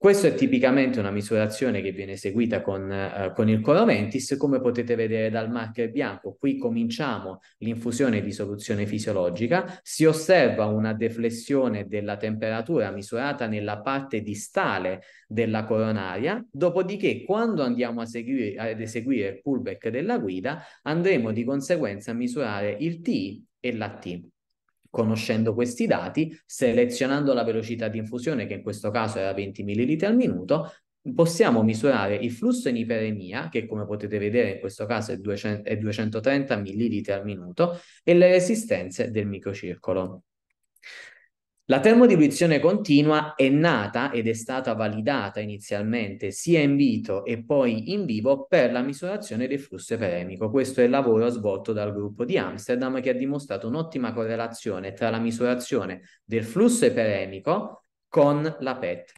Questa è tipicamente una misurazione che viene eseguita con, eh, con il Coromentis, come potete vedere dal marker bianco. Qui cominciamo l'infusione di soluzione fisiologica, si osserva una deflessione della temperatura misurata nella parte distale della coronaria, dopodiché quando andiamo seguire, ad eseguire il pullback della guida andremo di conseguenza a misurare il T e la T conoscendo questi dati, selezionando la velocità di infusione, che in questo caso era 20 ml al minuto, possiamo misurare il flusso in iperemia, che come potete vedere in questo caso è, 200, è 230 ml al minuto, e le resistenze del microcircolo. La termodiluizione continua è nata ed è stata validata inizialmente sia in vito e poi in vivo per la misurazione del flusso epremico. Questo è il lavoro svolto dal gruppo di Amsterdam che ha dimostrato un'ottima correlazione tra la misurazione del flusso epremico con la PET.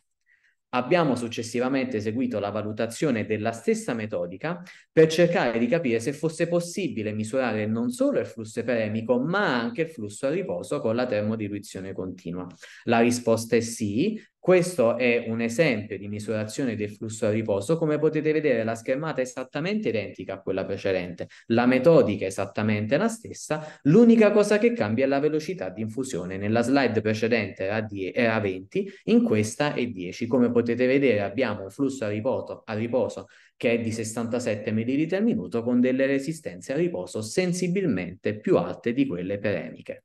Abbiamo successivamente eseguito la valutazione della stessa metodica per cercare di capire se fosse possibile misurare non solo il flusso eperemico, ma anche il flusso a riposo con la termodiluizione continua. La risposta è sì, questo è un esempio di misurazione del flusso a riposo. Come potete vedere, la schermata è esattamente identica a quella precedente, la metodica è esattamente la stessa, l'unica cosa che cambia è la velocità di infusione. Nella slide precedente era, die- era 20, in questa è 10. Come potete vedere, abbiamo un flusso a riposo, a riposo che è di 67 ml al minuto con delle resistenze a riposo sensibilmente più alte di quelle peremiche.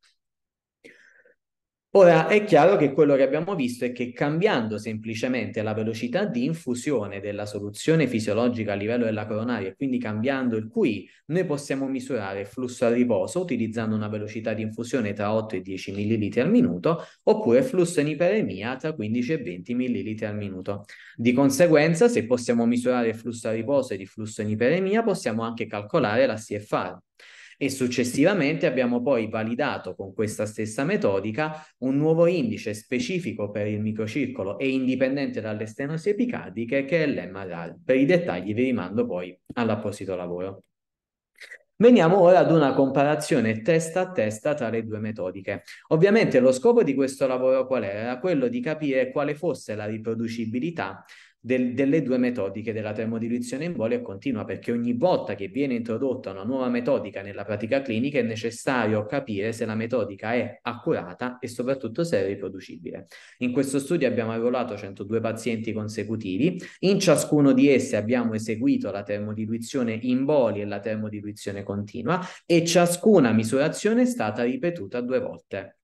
Ora è chiaro che quello che abbiamo visto è che cambiando semplicemente la velocità di infusione della soluzione fisiologica a livello della coronaria, e quindi cambiando il QI, noi possiamo misurare il flusso a riposo utilizzando una velocità di infusione tra 8 e 10 ml al minuto, oppure flusso in iperemia tra 15 e 20 ml al minuto. Di conseguenza, se possiamo misurare il flusso a riposo e il flusso in iperemia, possiamo anche calcolare la CFR e successivamente abbiamo poi validato con questa stessa metodica un nuovo indice specifico per il microcircolo e indipendente dalle stenosi epicardiche che è l'MRL. Per i dettagli vi rimando poi all'apposito lavoro. Veniamo ora ad una comparazione testa a testa tra le due metodiche. Ovviamente lo scopo di questo lavoro qual era? Quello di capire quale fosse la riproducibilità del, delle due metodiche della termodiluizione in bolle è continua, perché ogni volta che viene introdotta una nuova metodica nella pratica clinica è necessario capire se la metodica è accurata e soprattutto se è riproducibile. In questo studio abbiamo arruolato 102 pazienti consecutivi, in ciascuno di essi abbiamo eseguito la termodiluizione in boli e la termodiluizione continua e ciascuna misurazione è stata ripetuta due volte.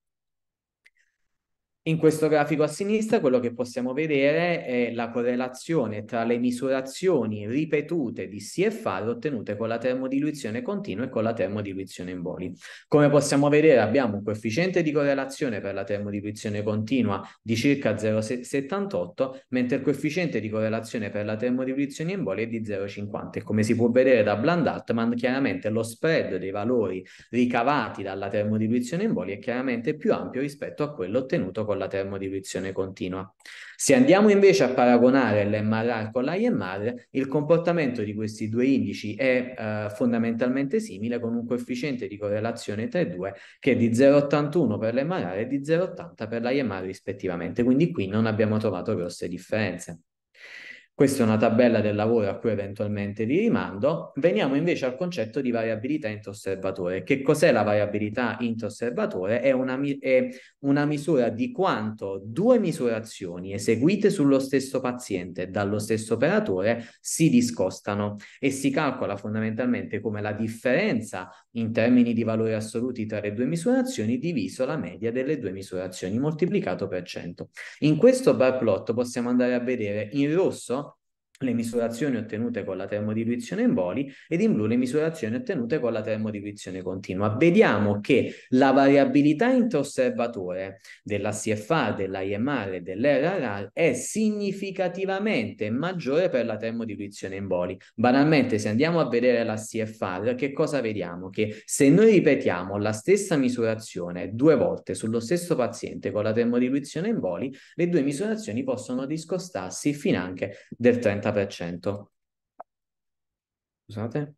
In questo grafico a sinistra quello che possiamo vedere è la correlazione tra le misurazioni ripetute di CFR ottenute con la termodiluizione continua e con la termodiluizione in boli. Come possiamo vedere abbiamo un coefficiente di correlazione per la termodiluizione continua di circa 0,78 mentre il coefficiente di correlazione per la termodiluizione in boli è di 0,50. Come si può vedere da Bland-Altman chiaramente lo spread dei valori ricavati dalla termodiluizione in boli è chiaramente più ampio rispetto a quello ottenuto con con la termodiluizione continua. Se andiamo invece a paragonare l'MRR con l'IMR, il comportamento di questi due indici è eh, fondamentalmente simile con un coefficiente di correlazione tra i due che è di 0,81 per l'MRR e di 0,80 per l'IMR rispettivamente, quindi qui non abbiamo trovato grosse differenze. Questa è una tabella del lavoro a cui eventualmente vi rimando. Veniamo invece al concetto di variabilità interosservatore. Che cos'è la variabilità interosservatore? È una, è una misura di quanto due misurazioni eseguite sullo stesso paziente dallo stesso operatore si discostano e si calcola fondamentalmente come la differenza in termini di valori assoluti tra le due misurazioni diviso la media delle due misurazioni moltiplicato per 100. In questo bar plot possiamo andare a vedere in rosso le misurazioni ottenute con la termodiluizione in boli ed in blu le misurazioni ottenute con la termodiluizione continua. Vediamo che la variabilità interosservatore della CFR, dell'IMR e dell'RRR è significativamente maggiore per la termodiluizione in boli. Banalmente, se andiamo a vedere la CFR, che cosa vediamo? Che se noi ripetiamo la stessa misurazione due volte sullo stesso paziente con la termodiluizione in boli, le due misurazioni possono discostarsi anche del 30%. 30%. Scusate.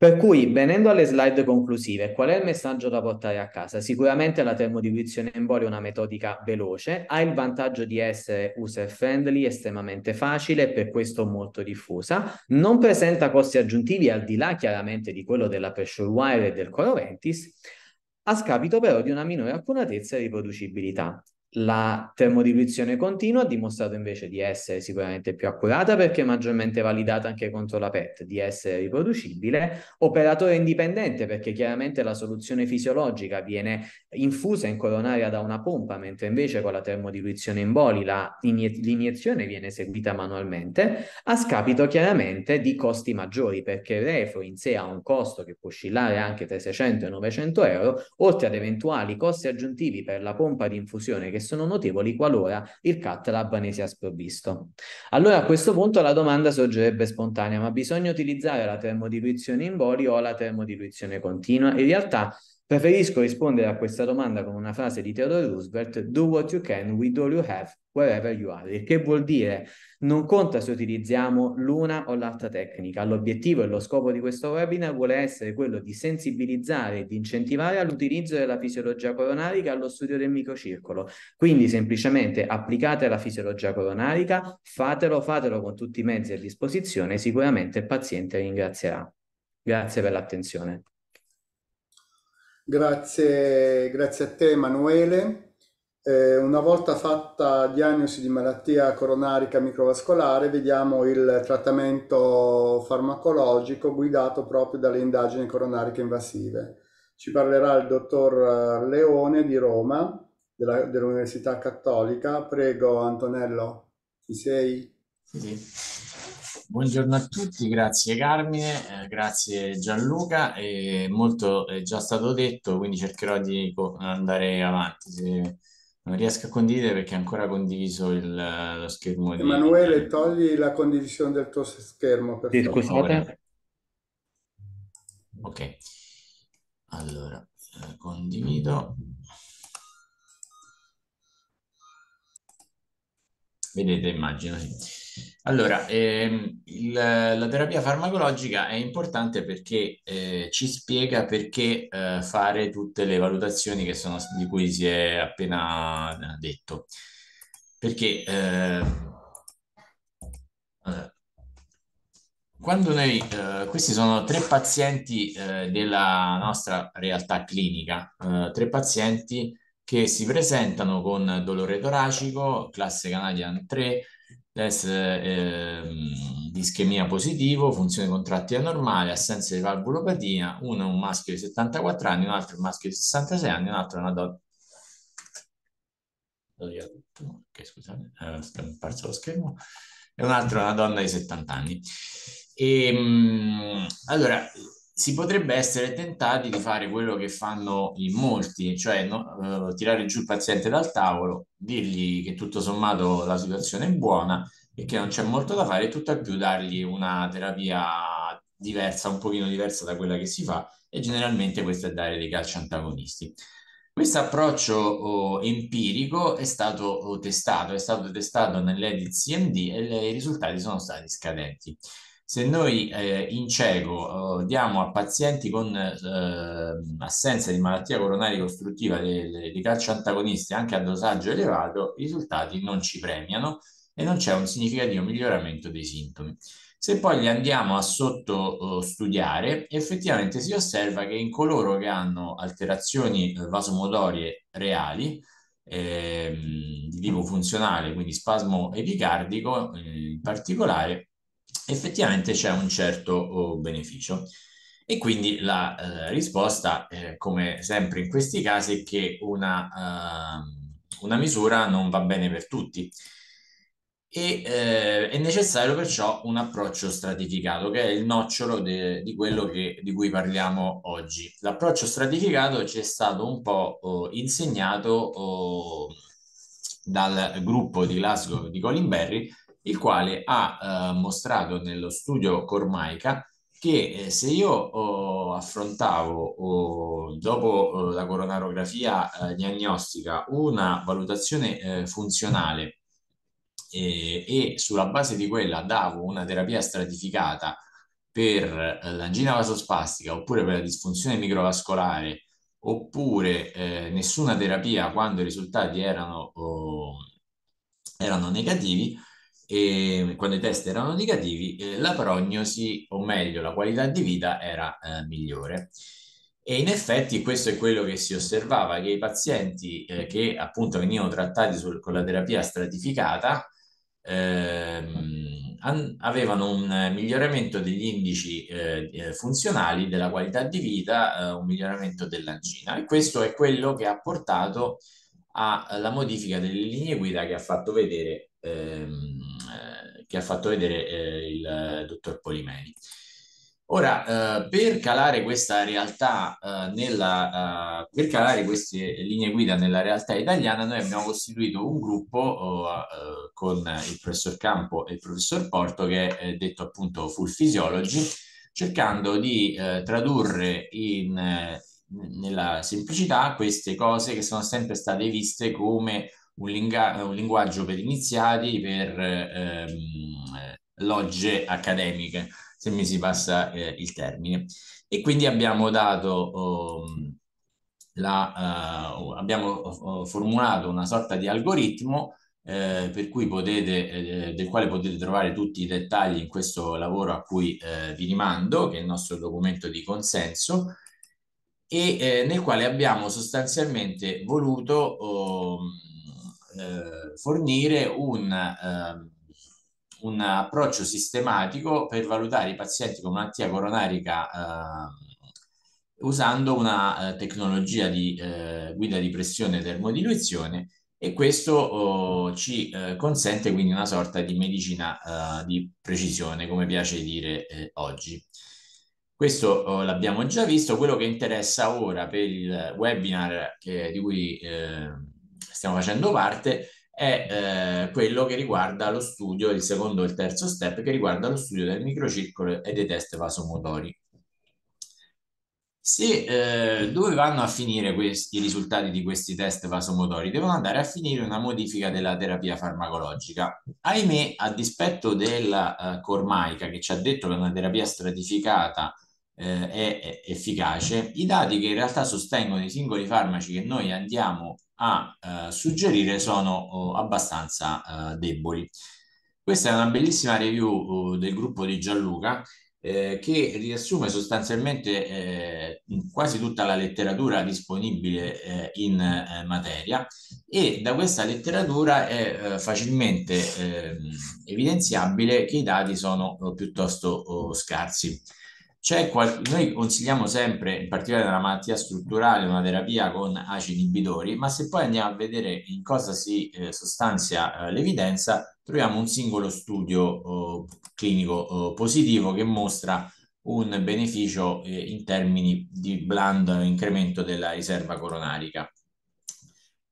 Per cui, venendo alle slide conclusive, qual è il messaggio da portare a casa? Sicuramente la termodiluizione in bore è una metodica veloce, ha il vantaggio di essere user-friendly, estremamente facile e per questo molto diffusa, non presenta costi aggiuntivi al di là chiaramente di quello della pressure wire e del coroventis, a scapito però di una minore accuratezza e riproducibilità. La termodiluizione continua ha dimostrato invece di essere sicuramente più accurata perché maggiormente validata anche contro la PET, di essere riproducibile, operatore indipendente perché chiaramente la soluzione fisiologica viene infusa in coronaria da una pompa, mentre invece con la termodiluizione in boli inie- l'iniezione viene eseguita manualmente, a scapito chiaramente di costi maggiori, perché il reflux in sé ha un costo che può oscillare anche tra i 600 e i 900 euro, oltre ad eventuali costi aggiuntivi per la pompa di infusione che sono notevoli qualora il CAT lab ne sia sprovvisto. Allora a questo punto la domanda sorgerebbe spontanea, ma bisogna utilizzare la termodiluizione in boli o la termodiluizione continua? In realtà Preferisco rispondere a questa domanda con una frase di Theodore Roosevelt, do what you can with all you have, wherever you are, il che vuol dire non conta se utilizziamo l'una o l'altra tecnica. L'obiettivo e lo scopo di questo webinar vuole essere quello di sensibilizzare e di incentivare all'utilizzo della fisiologia coronarica allo studio del microcircolo. Quindi semplicemente applicate la fisiologia coronarica, fatelo, fatelo con tutti i mezzi a disposizione, sicuramente il paziente ringrazierà. Grazie per l'attenzione. Grazie, grazie, a te Emanuele. Eh, una volta fatta diagnosi di malattia coronarica microvascolare, vediamo il trattamento farmacologico guidato proprio dalle indagini coronariche invasive. Ci parlerà il dottor Leone di Roma, dell'Università Cattolica. Prego Antonello, ci sei? Sì. Buongiorno a tutti, grazie Carmine, eh, grazie Gianluca, eh, molto è già stato detto, quindi cercherò di andare avanti. Se non riesco a condividere perché è ancora condiviso il, lo schermo. Di... Emanuele, togli la condivisione del tuo schermo. Per Scusate. Ok, allora eh, condivido. Vedete, immagino. Sì. Allora, ehm, il- la terapia farmacologica è importante perché eh, ci spiega perché eh, fare tutte le valutazioni che sono, di cui si è appena eh, detto. Perché eh, quando noi, eh, questi sono tre pazienti eh, della nostra realtà clinica, eh, tre pazienti che si presentano con dolore toracico, classe Canadian 3, test eh, di ischemia positivo, funzione contratti anormale, assenza di valvulopatia, uno è un maschio di 74 anni, un altro è un maschio di 66 anni, un altro è una donna. Okay, scusate, è eh, apparso lo schermo, e un altro è una donna di 70 anni. E, ehm, allora, si potrebbe essere tentati di fare quello che fanno in molti, cioè no, eh, tirare giù il paziente dal tavolo, dirgli che tutto sommato la situazione è buona e che non c'è molto da fare, e tutt'al più dargli una terapia diversa, un pochino diversa da quella che si fa, e generalmente questo è dare dei calci antagonisti. Questo approccio oh, empirico è stato oh, testato, è stato testato nell'Edit CMD e le, i risultati sono stati scadenti. Se noi eh, in cieco eh, diamo a pazienti con eh, assenza di malattia coronaria costruttiva le, le, le calcio antagoniste anche a dosaggio elevato, i risultati non ci premiano e non c'è un significativo miglioramento dei sintomi. Se poi li andiamo a sottostudiare, eh, effettivamente si osserva che in coloro che hanno alterazioni eh, vasomotorie reali, eh, di tipo funzionale, quindi spasmo epicardico eh, in particolare, effettivamente c'è un certo oh, beneficio. E quindi la eh, risposta, eh, come sempre in questi casi, è che una, eh, una misura non va bene per tutti. E eh, è necessario perciò un approccio stratificato, che è il nocciolo de, di quello che, di cui parliamo oggi. L'approccio stratificato ci è stato un po' oh, insegnato oh, dal gruppo di Glasgow di Colin Berry, il quale ha eh, mostrato nello studio Cormaica che eh, se io oh, affrontavo oh, dopo oh, la coronarografia eh, diagnostica una valutazione eh, funzionale e sulla base di quella davo una terapia stratificata per eh, l'angina vasospastica oppure per la disfunzione microvascolare oppure eh, nessuna terapia quando i risultati erano, oh, erano negativi, e quando i test erano negativi, eh, la prognosi, o meglio la qualità di vita, era eh, migliore. E in effetti questo è quello che si osservava, che i pazienti eh, che appunto venivano trattati sul, con la terapia stratificata ehm, an- avevano un miglioramento degli indici eh, eh, funzionali della qualità di vita, eh, un miglioramento dell'angina. E questo è quello che ha portato alla modifica delle linee guida che ha fatto vedere ehm, eh, che ha fatto vedere eh, il dottor Polimeni. Ora, eh, per calare questa realtà eh, nella, eh, per calare queste linee guida nella realtà italiana, noi abbiamo costituito un gruppo eh, con il professor Campo e il professor Porto, che è detto appunto Full Physiology, cercando di eh, tradurre in, nella semplicità queste cose che sono sempre state viste come un, linga- un linguaggio per iniziati, per ehm, logge accademiche, se mi si passa eh, il termine. E quindi abbiamo dato... Oh, la, uh, abbiamo oh, formulato una sorta di algoritmo eh, per cui potete, eh, del quale potete trovare tutti i dettagli in questo lavoro a cui eh, vi rimando, che è il nostro documento di consenso, e eh, nel quale abbiamo sostanzialmente voluto oh, eh, fornire un, eh, un, approccio sistematico per valutare i pazienti con malattia coronarica ehm, usando una eh, tecnologia di eh, guida di pressione e termodiluizione e questo oh, ci eh, consente quindi una sorta di medicina di precisione, come piace dire oggi. Questo oh, l'abbiamo già visto, quello che interessa ora per il webinar che, di cui eh, stiamo facendo parte è eh, quello che riguarda lo studio, il secondo e il terzo step, che riguarda lo studio del microcircolo e dei test vasomotori. Se, eh, dove vanno a finire questi, i risultati di questi test vasomotori? Devono andare a finire una modifica della terapia farmacologica. Ahimè, a dispetto della uh, Cormaica, che ci ha detto che è una terapia stratificata eh, è, efficace, i dati che in realtà sostengono i singoli farmaci che noi andiamo a eh, suggerire sono oh, abbastanza eh, deboli. Questa è una bellissima review oh, del gruppo di Gianluca eh, che riassume sostanzialmente eh, quasi tutta la letteratura disponibile eh, in eh, materia e da questa letteratura è eh, facilmente ehm, evidenziabile che i dati sono oh, piuttosto oh, scarsi. C'è qual... Noi consigliamo sempre, in particolare nella malattia strutturale, una terapia con acidi inibitori, ma se poi andiamo a vedere in cosa si eh, sostanzia eh, l'evidenza, troviamo un singolo studio eh, clinico oh, positivo che mostra un beneficio eh, in termini di blando incremento della riserva coronarica.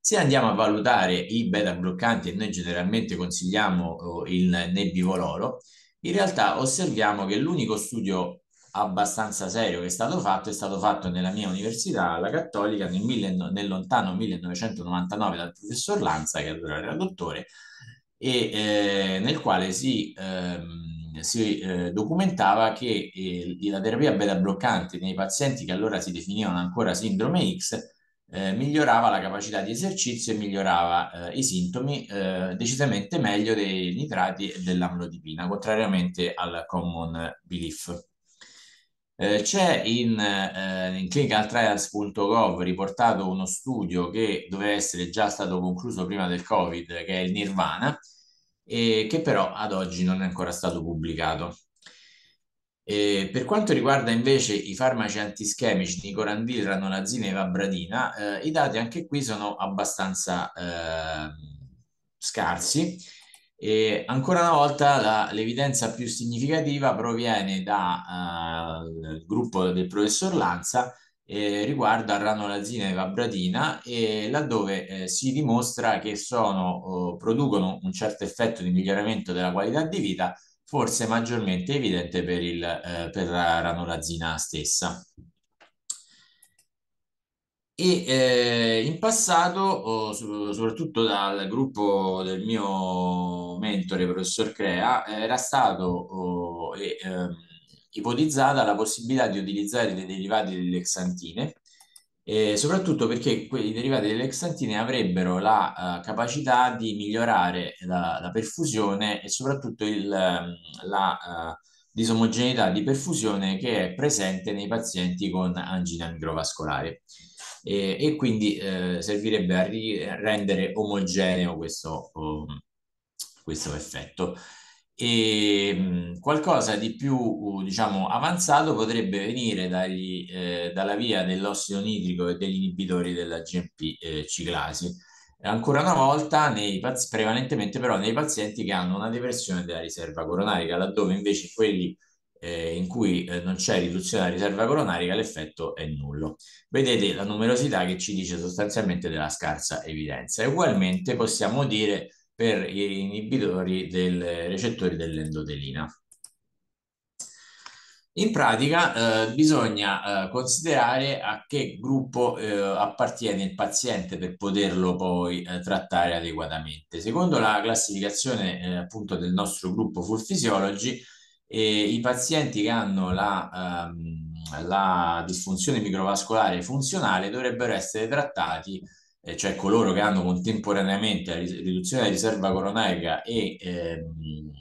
Se andiamo a valutare i beta bloccanti, e noi generalmente consigliamo oh, il nebivololo, in realtà osserviamo che l'unico studio abbastanza serio che è stato fatto è stato fatto nella mia università, la Cattolica, nel, mille, nel lontano 1999 dal professor Lanza, che allora era dottore, e, eh, nel quale si, ehm, si eh, documentava che eh, la terapia beta bloccante nei pazienti che allora si definivano ancora sindrome X eh, migliorava la capacità di esercizio e migliorava eh, i sintomi eh, decisamente meglio dei nitrati e dell'amlodipina, contrariamente al common belief. Eh, c'è in, eh, in clinicaltrials.gov riportato uno studio che doveva essere già stato concluso prima del Covid, che è il Nirvana, e che però ad oggi non è ancora stato pubblicato. E per quanto riguarda invece i farmaci antischemici di Nicorandil, Ranolazina e Vabradina, eh, i dati anche qui sono abbastanza eh, scarsi e ancora una volta la, l'evidenza più significativa proviene dal eh, gruppo del professor Lanza eh, riguardo al ranolazina e vabradina e laddove eh, si dimostra che sono, producono un certo effetto di miglioramento della qualità di vita forse maggiormente evidente per, il, eh, per la ranolazina stessa. E eh, in passato, oh, soprattutto dal gruppo del mio mentore, professor Crea, era stata oh, eh, ipotizzata la possibilità di utilizzare dei derivati delle xantine, soprattutto perché quei derivati delle xantine avrebbero la uh, capacità di migliorare la, la, perfusione e soprattutto il, ehm, la uh, disomogeneità di perfusione che è presente nei pazienti con angina microvascolare e, e quindi eh, servirebbe a ri- rendere omogeneo questo, oh, questo effetto. E, mh, mm, qualcosa di più uh, diciamo, avanzato potrebbe venire dagli, eh, dalla via dell'ossido nitrico e degli inibitori della GMP eh, ciclasi. Ancora una volta, nei, prevalentemente però nei pazienti che hanno una depressione della riserva coronarica, laddove invece quelli eh, in cui eh, non c'è riduzione della riserva coronaria, l'effetto è nullo. Vedete la numerosità che ci dice sostanzialmente della scarsa evidenza. ugualmente possiamo dire per gli inibitori del recettore dell'endotelina. In pratica eh, bisogna eh, considerare a che gruppo eh, appartiene il paziente per poterlo poi eh, trattare adeguatamente. Secondo la classificazione eh, appunto del nostro gruppo Full Physiology, e I pazienti che hanno la, ehm, la disfunzione microvascolare funzionale dovrebbero essere trattati eh, cioè coloro che hanno contemporaneamente la riduzione della riserva coronarica e ehm,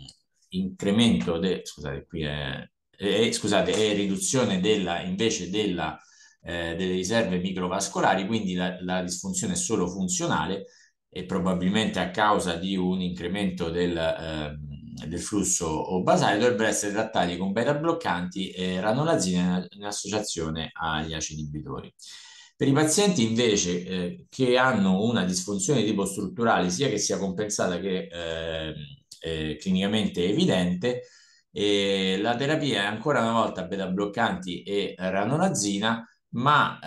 incremento de, scusate, qui è, e, scusate, e riduzione della, invece della, eh, delle riserve microvascolari, quindi la, la, disfunzione è solo funzionale e probabilmente a causa di un incremento del, eh, del flusso basale dovrebbero essere trattati con beta bloccanti e ranolazine in associazione agli acidi inhibitori. Per i pazienti invece eh, che hanno una disfunzione di tipo strutturale, sia che sia compensata che ehm, eh, clinicamente evidente, la terapia è ancora una volta beta bloccanti e ranolazina, ma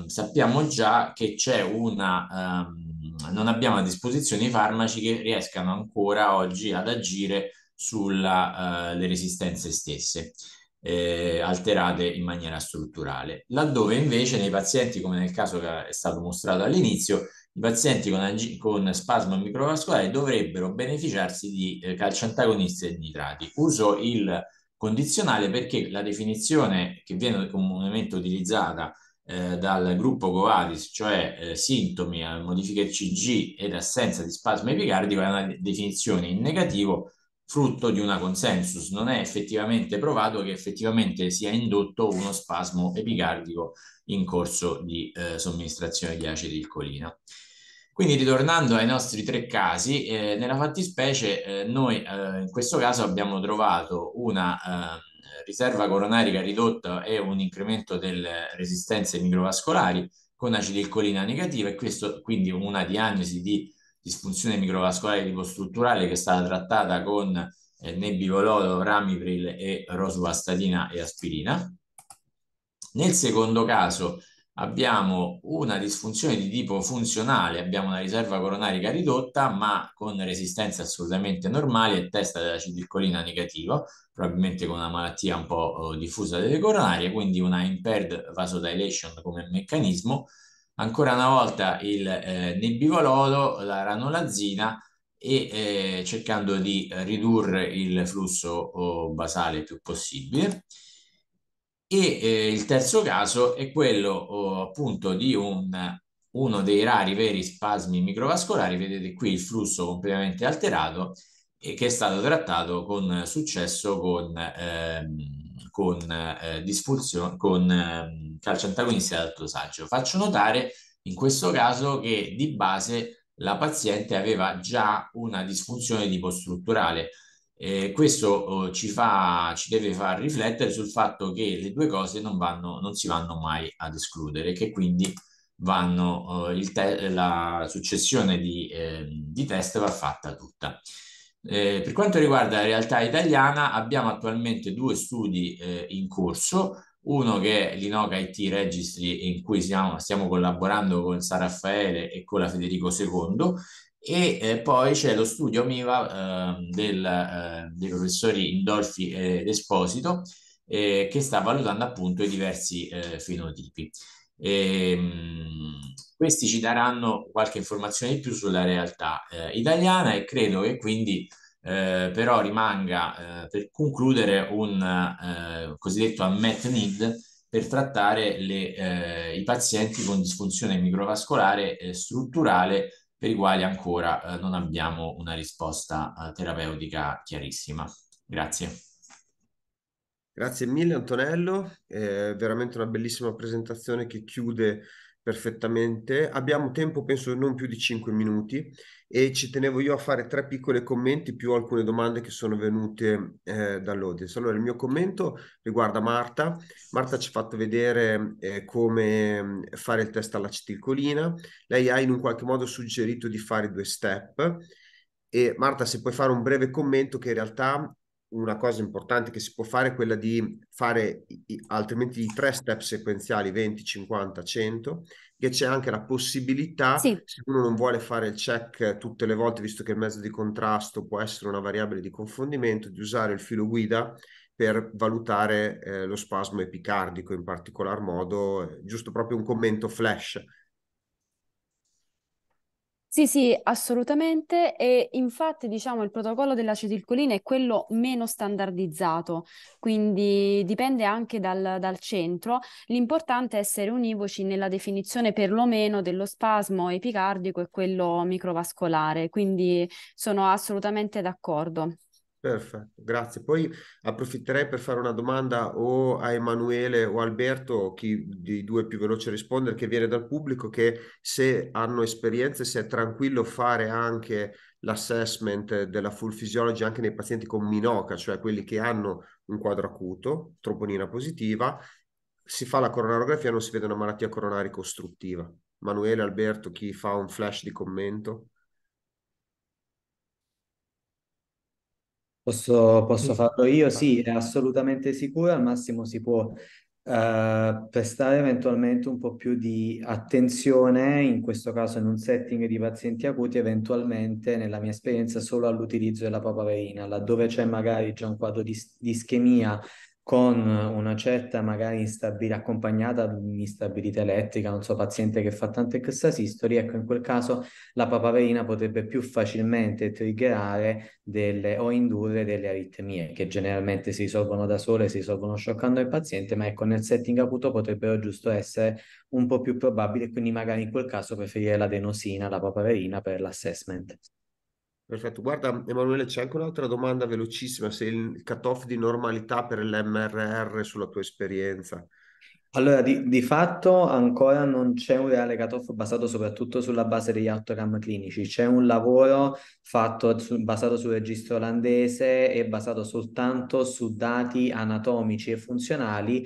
ehm, sappiamo già che c'è una ehm, non abbiamo a disposizione i farmaci che riescano ancora oggi ad agire sulle eh, uh, resistenze stesse, eh, alterate in maniera strutturale. Laddove invece nei pazienti, come nel caso che è stato mostrato all'inizio, i pazienti con, ag- con spasmo microvascolare dovrebbero beneficiarsi di eh, antagonisti e nitrati. Uso il condizionale perché la definizione che viene comunemente utilizzata eh, dal gruppo Govalis, cioè eh, sintomi a eh, modifiche CG ed assenza di spasmo epicardico, è una definizione in negativo frutto di una consensus. Non è effettivamente provato che effettivamente sia indotto uno spasmo epicardico in corso di eh, somministrazione di acetilcolina. Quindi ritornando ai nostri tre casi, eh, nella fattispecie eh, noi eh, in questo caso abbiamo trovato una ehm, riserva coronarica ridotta e un incremento delle resistenze microvascolari con acidilcolina negativa e questo quindi una diagnosi di disfunzione microvascolare tipo strutturale che è stata trattata con eh, nebivololo, ramipril e rosuvastatina e aspirina. Nel secondo caso abbiamo una disfunzione di tipo funzionale, abbiamo una riserva coronarica ridotta, ma con resistenze assolutamente normali e testa della citilcolina negativa, probabilmente con una malattia un po' oh, diffusa delle coronarie, quindi una impaired vasodilation come meccanismo. Ancora una volta il eh, nebivololo, la ranolazina e eh, cercando di ridurre il flusso oh, basale più possibile. E eh, il terzo caso è quello oh, appunto di un, uno dei rari veri spasmi microvascolari, vedete qui il flusso completamente alterato, e che è stato trattato con successo con, ehm, con, eh, disfunzione, con eh, calcio antagonista ad alto saggio. Faccio notare in questo caso che di base la paziente aveva già una disfunzione tipo strutturale, eh, questo eh, ci, fa, ci deve far riflettere sul fatto che le due cose non, vanno, non si vanno mai ad escludere, che quindi vanno, eh, te- la successione di, ehm, di, test va fatta tutta. Eh, per quanto riguarda la realtà italiana, abbiamo attualmente due studi eh, in corso, uno che è l'Inoca IT Registry in cui siamo, stiamo collaborando con San Raffaele e con la Federico II e eh, poi c'è lo studio MIVA ehm, eh, del, dei professori Indolfi ed Esposito eh, che sta valutando appunto i diversi eh, fenotipi. E, ehm, mh, questi ci daranno qualche informazione di più sulla realtà eh, italiana e credo che quindi eh, però rimanga eh, per concludere un eh, cosiddetto unmet need per trattare le, i pazienti con disfunzione microvascolare strutturale per i quali ancora eh, non abbiamo una risposta eh, terapeutica chiarissima. Grazie. Grazie mille Antonello, è veramente una bellissima presentazione che chiude perfettamente. Abbiamo tempo, penso, non più di 5 minuti e ci tenevo io a fare tre piccoli commenti più alcune domande che sono venute eh, dall'audience. Allora, il mio commento riguarda Marta. Marta ci ha fatto vedere eh, come mm, fare il test all'acetilcolina. Lei ha in un qualche modo suggerito di fare due step. E Marta, se puoi fare un breve commento che in realtà una cosa importante che si può fare è quella di fare i, altrimenti i tre step sequenziali 20, 50, 100, che c'è anche la possibilità, sì. se uno non vuole fare il check tutte le volte, visto che il mezzo di contrasto può essere una variabile di confondimento, di usare il filo guida per valutare eh, lo spasmo epicardico in particolar modo, eh, giusto proprio un commento flash sì, sì, assolutamente. E infatti, diciamo, il protocollo dell'acetilcolina è quello meno standardizzato, quindi dipende anche dal, dal centro. L'importante è essere univoci nella definizione perlomeno dello spasmo epicardico e quello microvascolare, quindi sono assolutamente d'accordo. Perfetto, grazie. Poi approfitterei per fare una domanda o a Emanuele o Alberto, chi dei due è più veloce a rispondere, che viene dal pubblico, che se hanno esperienze, se è tranquillo fare anche l'assessment della full physiology anche nei pazienti con minoca, cioè quelli che hanno un quadro acuto, troponina positiva, si fa la coronarografia e non si vede una malattia coronaria costruttiva. Emanuele, Alberto, chi fa un flash di commento? Posso, posso farlo io? Sì, è assolutamente sicuro, al massimo si può Uh, prestare eventualmente un po' più di attenzione, in questo caso in un setting di pazienti acuti, eventualmente nella mia esperienza solo all'utilizzo della papaverina, laddove c'è magari già un quadro di, di ischemia con una certa magari instabilità accompagnata ad un'instabilità elettrica, non so, paziente che fa tante cessasistori, ecco in quel caso la papaverina potrebbe più facilmente triggerare delle, o indurre delle aritmie che generalmente si risolvono da sole, si risolvono scioccando il paziente, ma ecco nel setting acuto potrebbero giusto essere un po' più probabili, quindi magari in quel caso preferire l'adenosina, la papaverina per l'assessment. Perfetto, guarda Emanuele, c'è anche un'altra domanda velocissima, se il cutoff di normalità per l'MRR sulla tua esperienza. Allora, di, di fatto ancora non c'è un reale cutoff basato soprattutto sulla base degli outcome clinici, c'è un lavoro fatto su, basato sul registro olandese e basato soltanto su dati anatomici e funzionali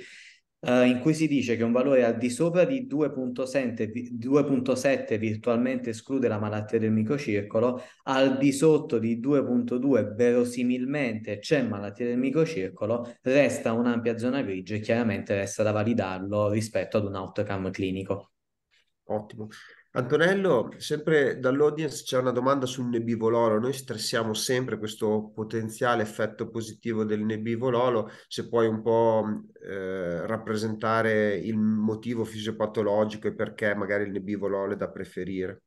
eh, in cui si dice che un valore al di sopra di 2.7, 2.7 virtualmente esclude la malattia del microcircolo, al di sotto di 2.2 verosimilmente c'è malattia del microcircolo, resta un'ampia zona grigia e chiaramente resta da validarlo rispetto ad un outcome clinico. Ottimo. Antonello, sempre dall'audience c'è una domanda sul nebivololo. Noi stressiamo sempre questo potenziale effetto positivo del nebivololo, se puoi un po' eh, rappresentare il motivo fisiopatologico e perché magari il nebivololo è da preferire.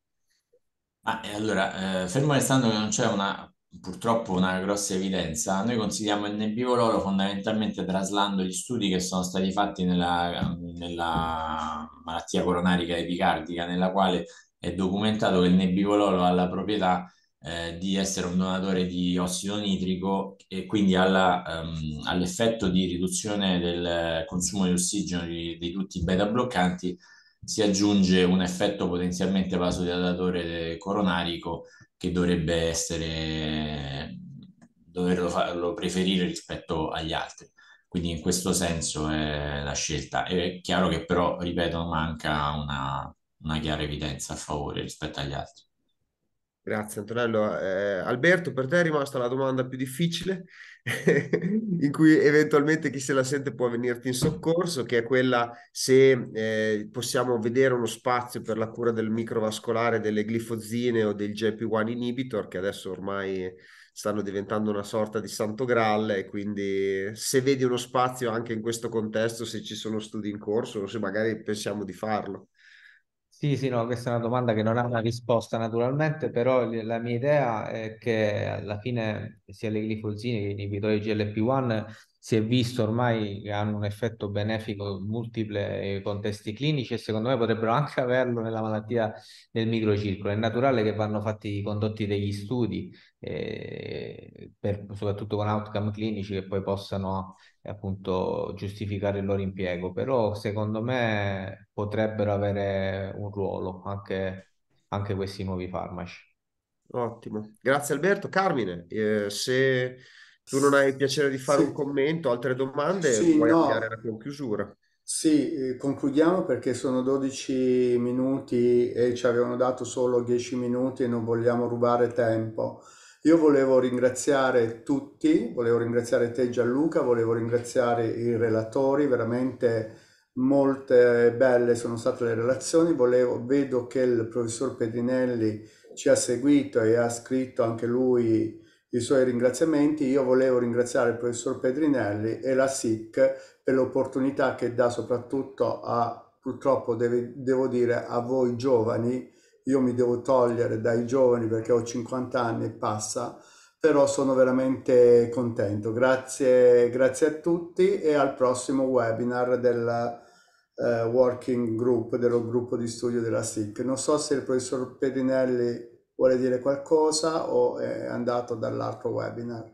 Ah, allora, eh, fermo restando che non c'è una purtroppo una grossa evidenza, noi consigliamo il nebbivololo fondamentalmente traslando gli studi che sono stati fatti nella, nella malattia coronarica epicardica, nella quale è documentato che il nebbivololo ha la proprietà eh, di essere un donatore di ossido nitrico e quindi alla, um, ehm, all'effetto di riduzione del consumo di ossigeno di, di tutti i beta bloccanti si aggiunge un effetto potenzialmente vasodilatatore eh, coronarico che dovrebbe essere doverlo farlo preferire rispetto agli altri. Quindi in questo senso è la scelta. È chiaro che però, ripeto, manca una, una chiara evidenza a favore rispetto agli altri. Grazie Antonello. Eh, Alberto, per te è rimasta la domanda più difficile? in cui eventualmente chi se la sente può venirti in soccorso, che è quella se eh, possiamo vedere uno spazio per la cura del microvascolare delle glifozine o del jp 1 inhibitor, che adesso ormai stanno diventando una sorta di santo graal e quindi se vedi uno spazio anche in questo contesto, se ci sono studi in corso o se magari pensiamo di farlo. Sì, sì, no, questa è una domanda che non ha una risposta naturalmente, però la mia idea è che alla fine sia le glifosine che i inibitori GLP-1 si è visto ormai che hanno un effetto benefico in multiple contesti clinici e secondo me potrebbero anche averlo nella malattia del microcircolo. È naturale che vanno fatti condotti degli studi, eh, per, soprattutto con outcome clinici che poi possano eh, appunto giustificare il loro impiego, però secondo me potrebbero avere un ruolo anche, anche questi nuovi farmaci. Ottimo, grazie Alberto. Carmine, eh, se tu non hai il piacere di fare sì. un commento, altre domande, sì, puoi no. avviare la chiusura. Sì, eh, concludiamo perché sono 12 minuti e ci avevano dato solo 10 minuti e non vogliamo rubare tempo. Io volevo ringraziare tutti, volevo ringraziare te Gianluca, volevo ringraziare i relatori, veramente molte belle sono state le relazioni, volevo, vedo che il professor Pedinelli ci ha seguito e ha scritto anche lui i suoi ringraziamenti. Io volevo ringraziare il professor Pedrinelli e la SIC per l'opportunità che dà soprattutto a, purtroppo deve, devo dire, a voi giovani. Io mi devo togliere dai giovani perché ho 50 anni e passa, però sono veramente contento. Grazie, grazie a tutti e al prossimo webinar del eh, working group, dello gruppo di studio della SIC. Non so se il professor Pedrinelli vuole dire qualcosa o è andato dall'altro webinar?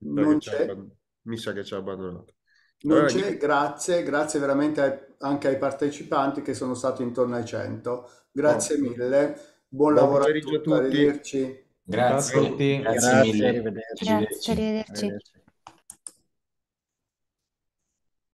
Non c'è. Mi sa che ci ha abbandonato. Non c'è, grazie, grazie veramente anche ai partecipanti che sono stati intorno ai 100. Grazie no. mille, buon, buon lavoro a tutti, a tutti. arrivederci. Grazie, grazie, grazie, grazie mille. Arrivederci. Grazie, arrivederci. arrivederci.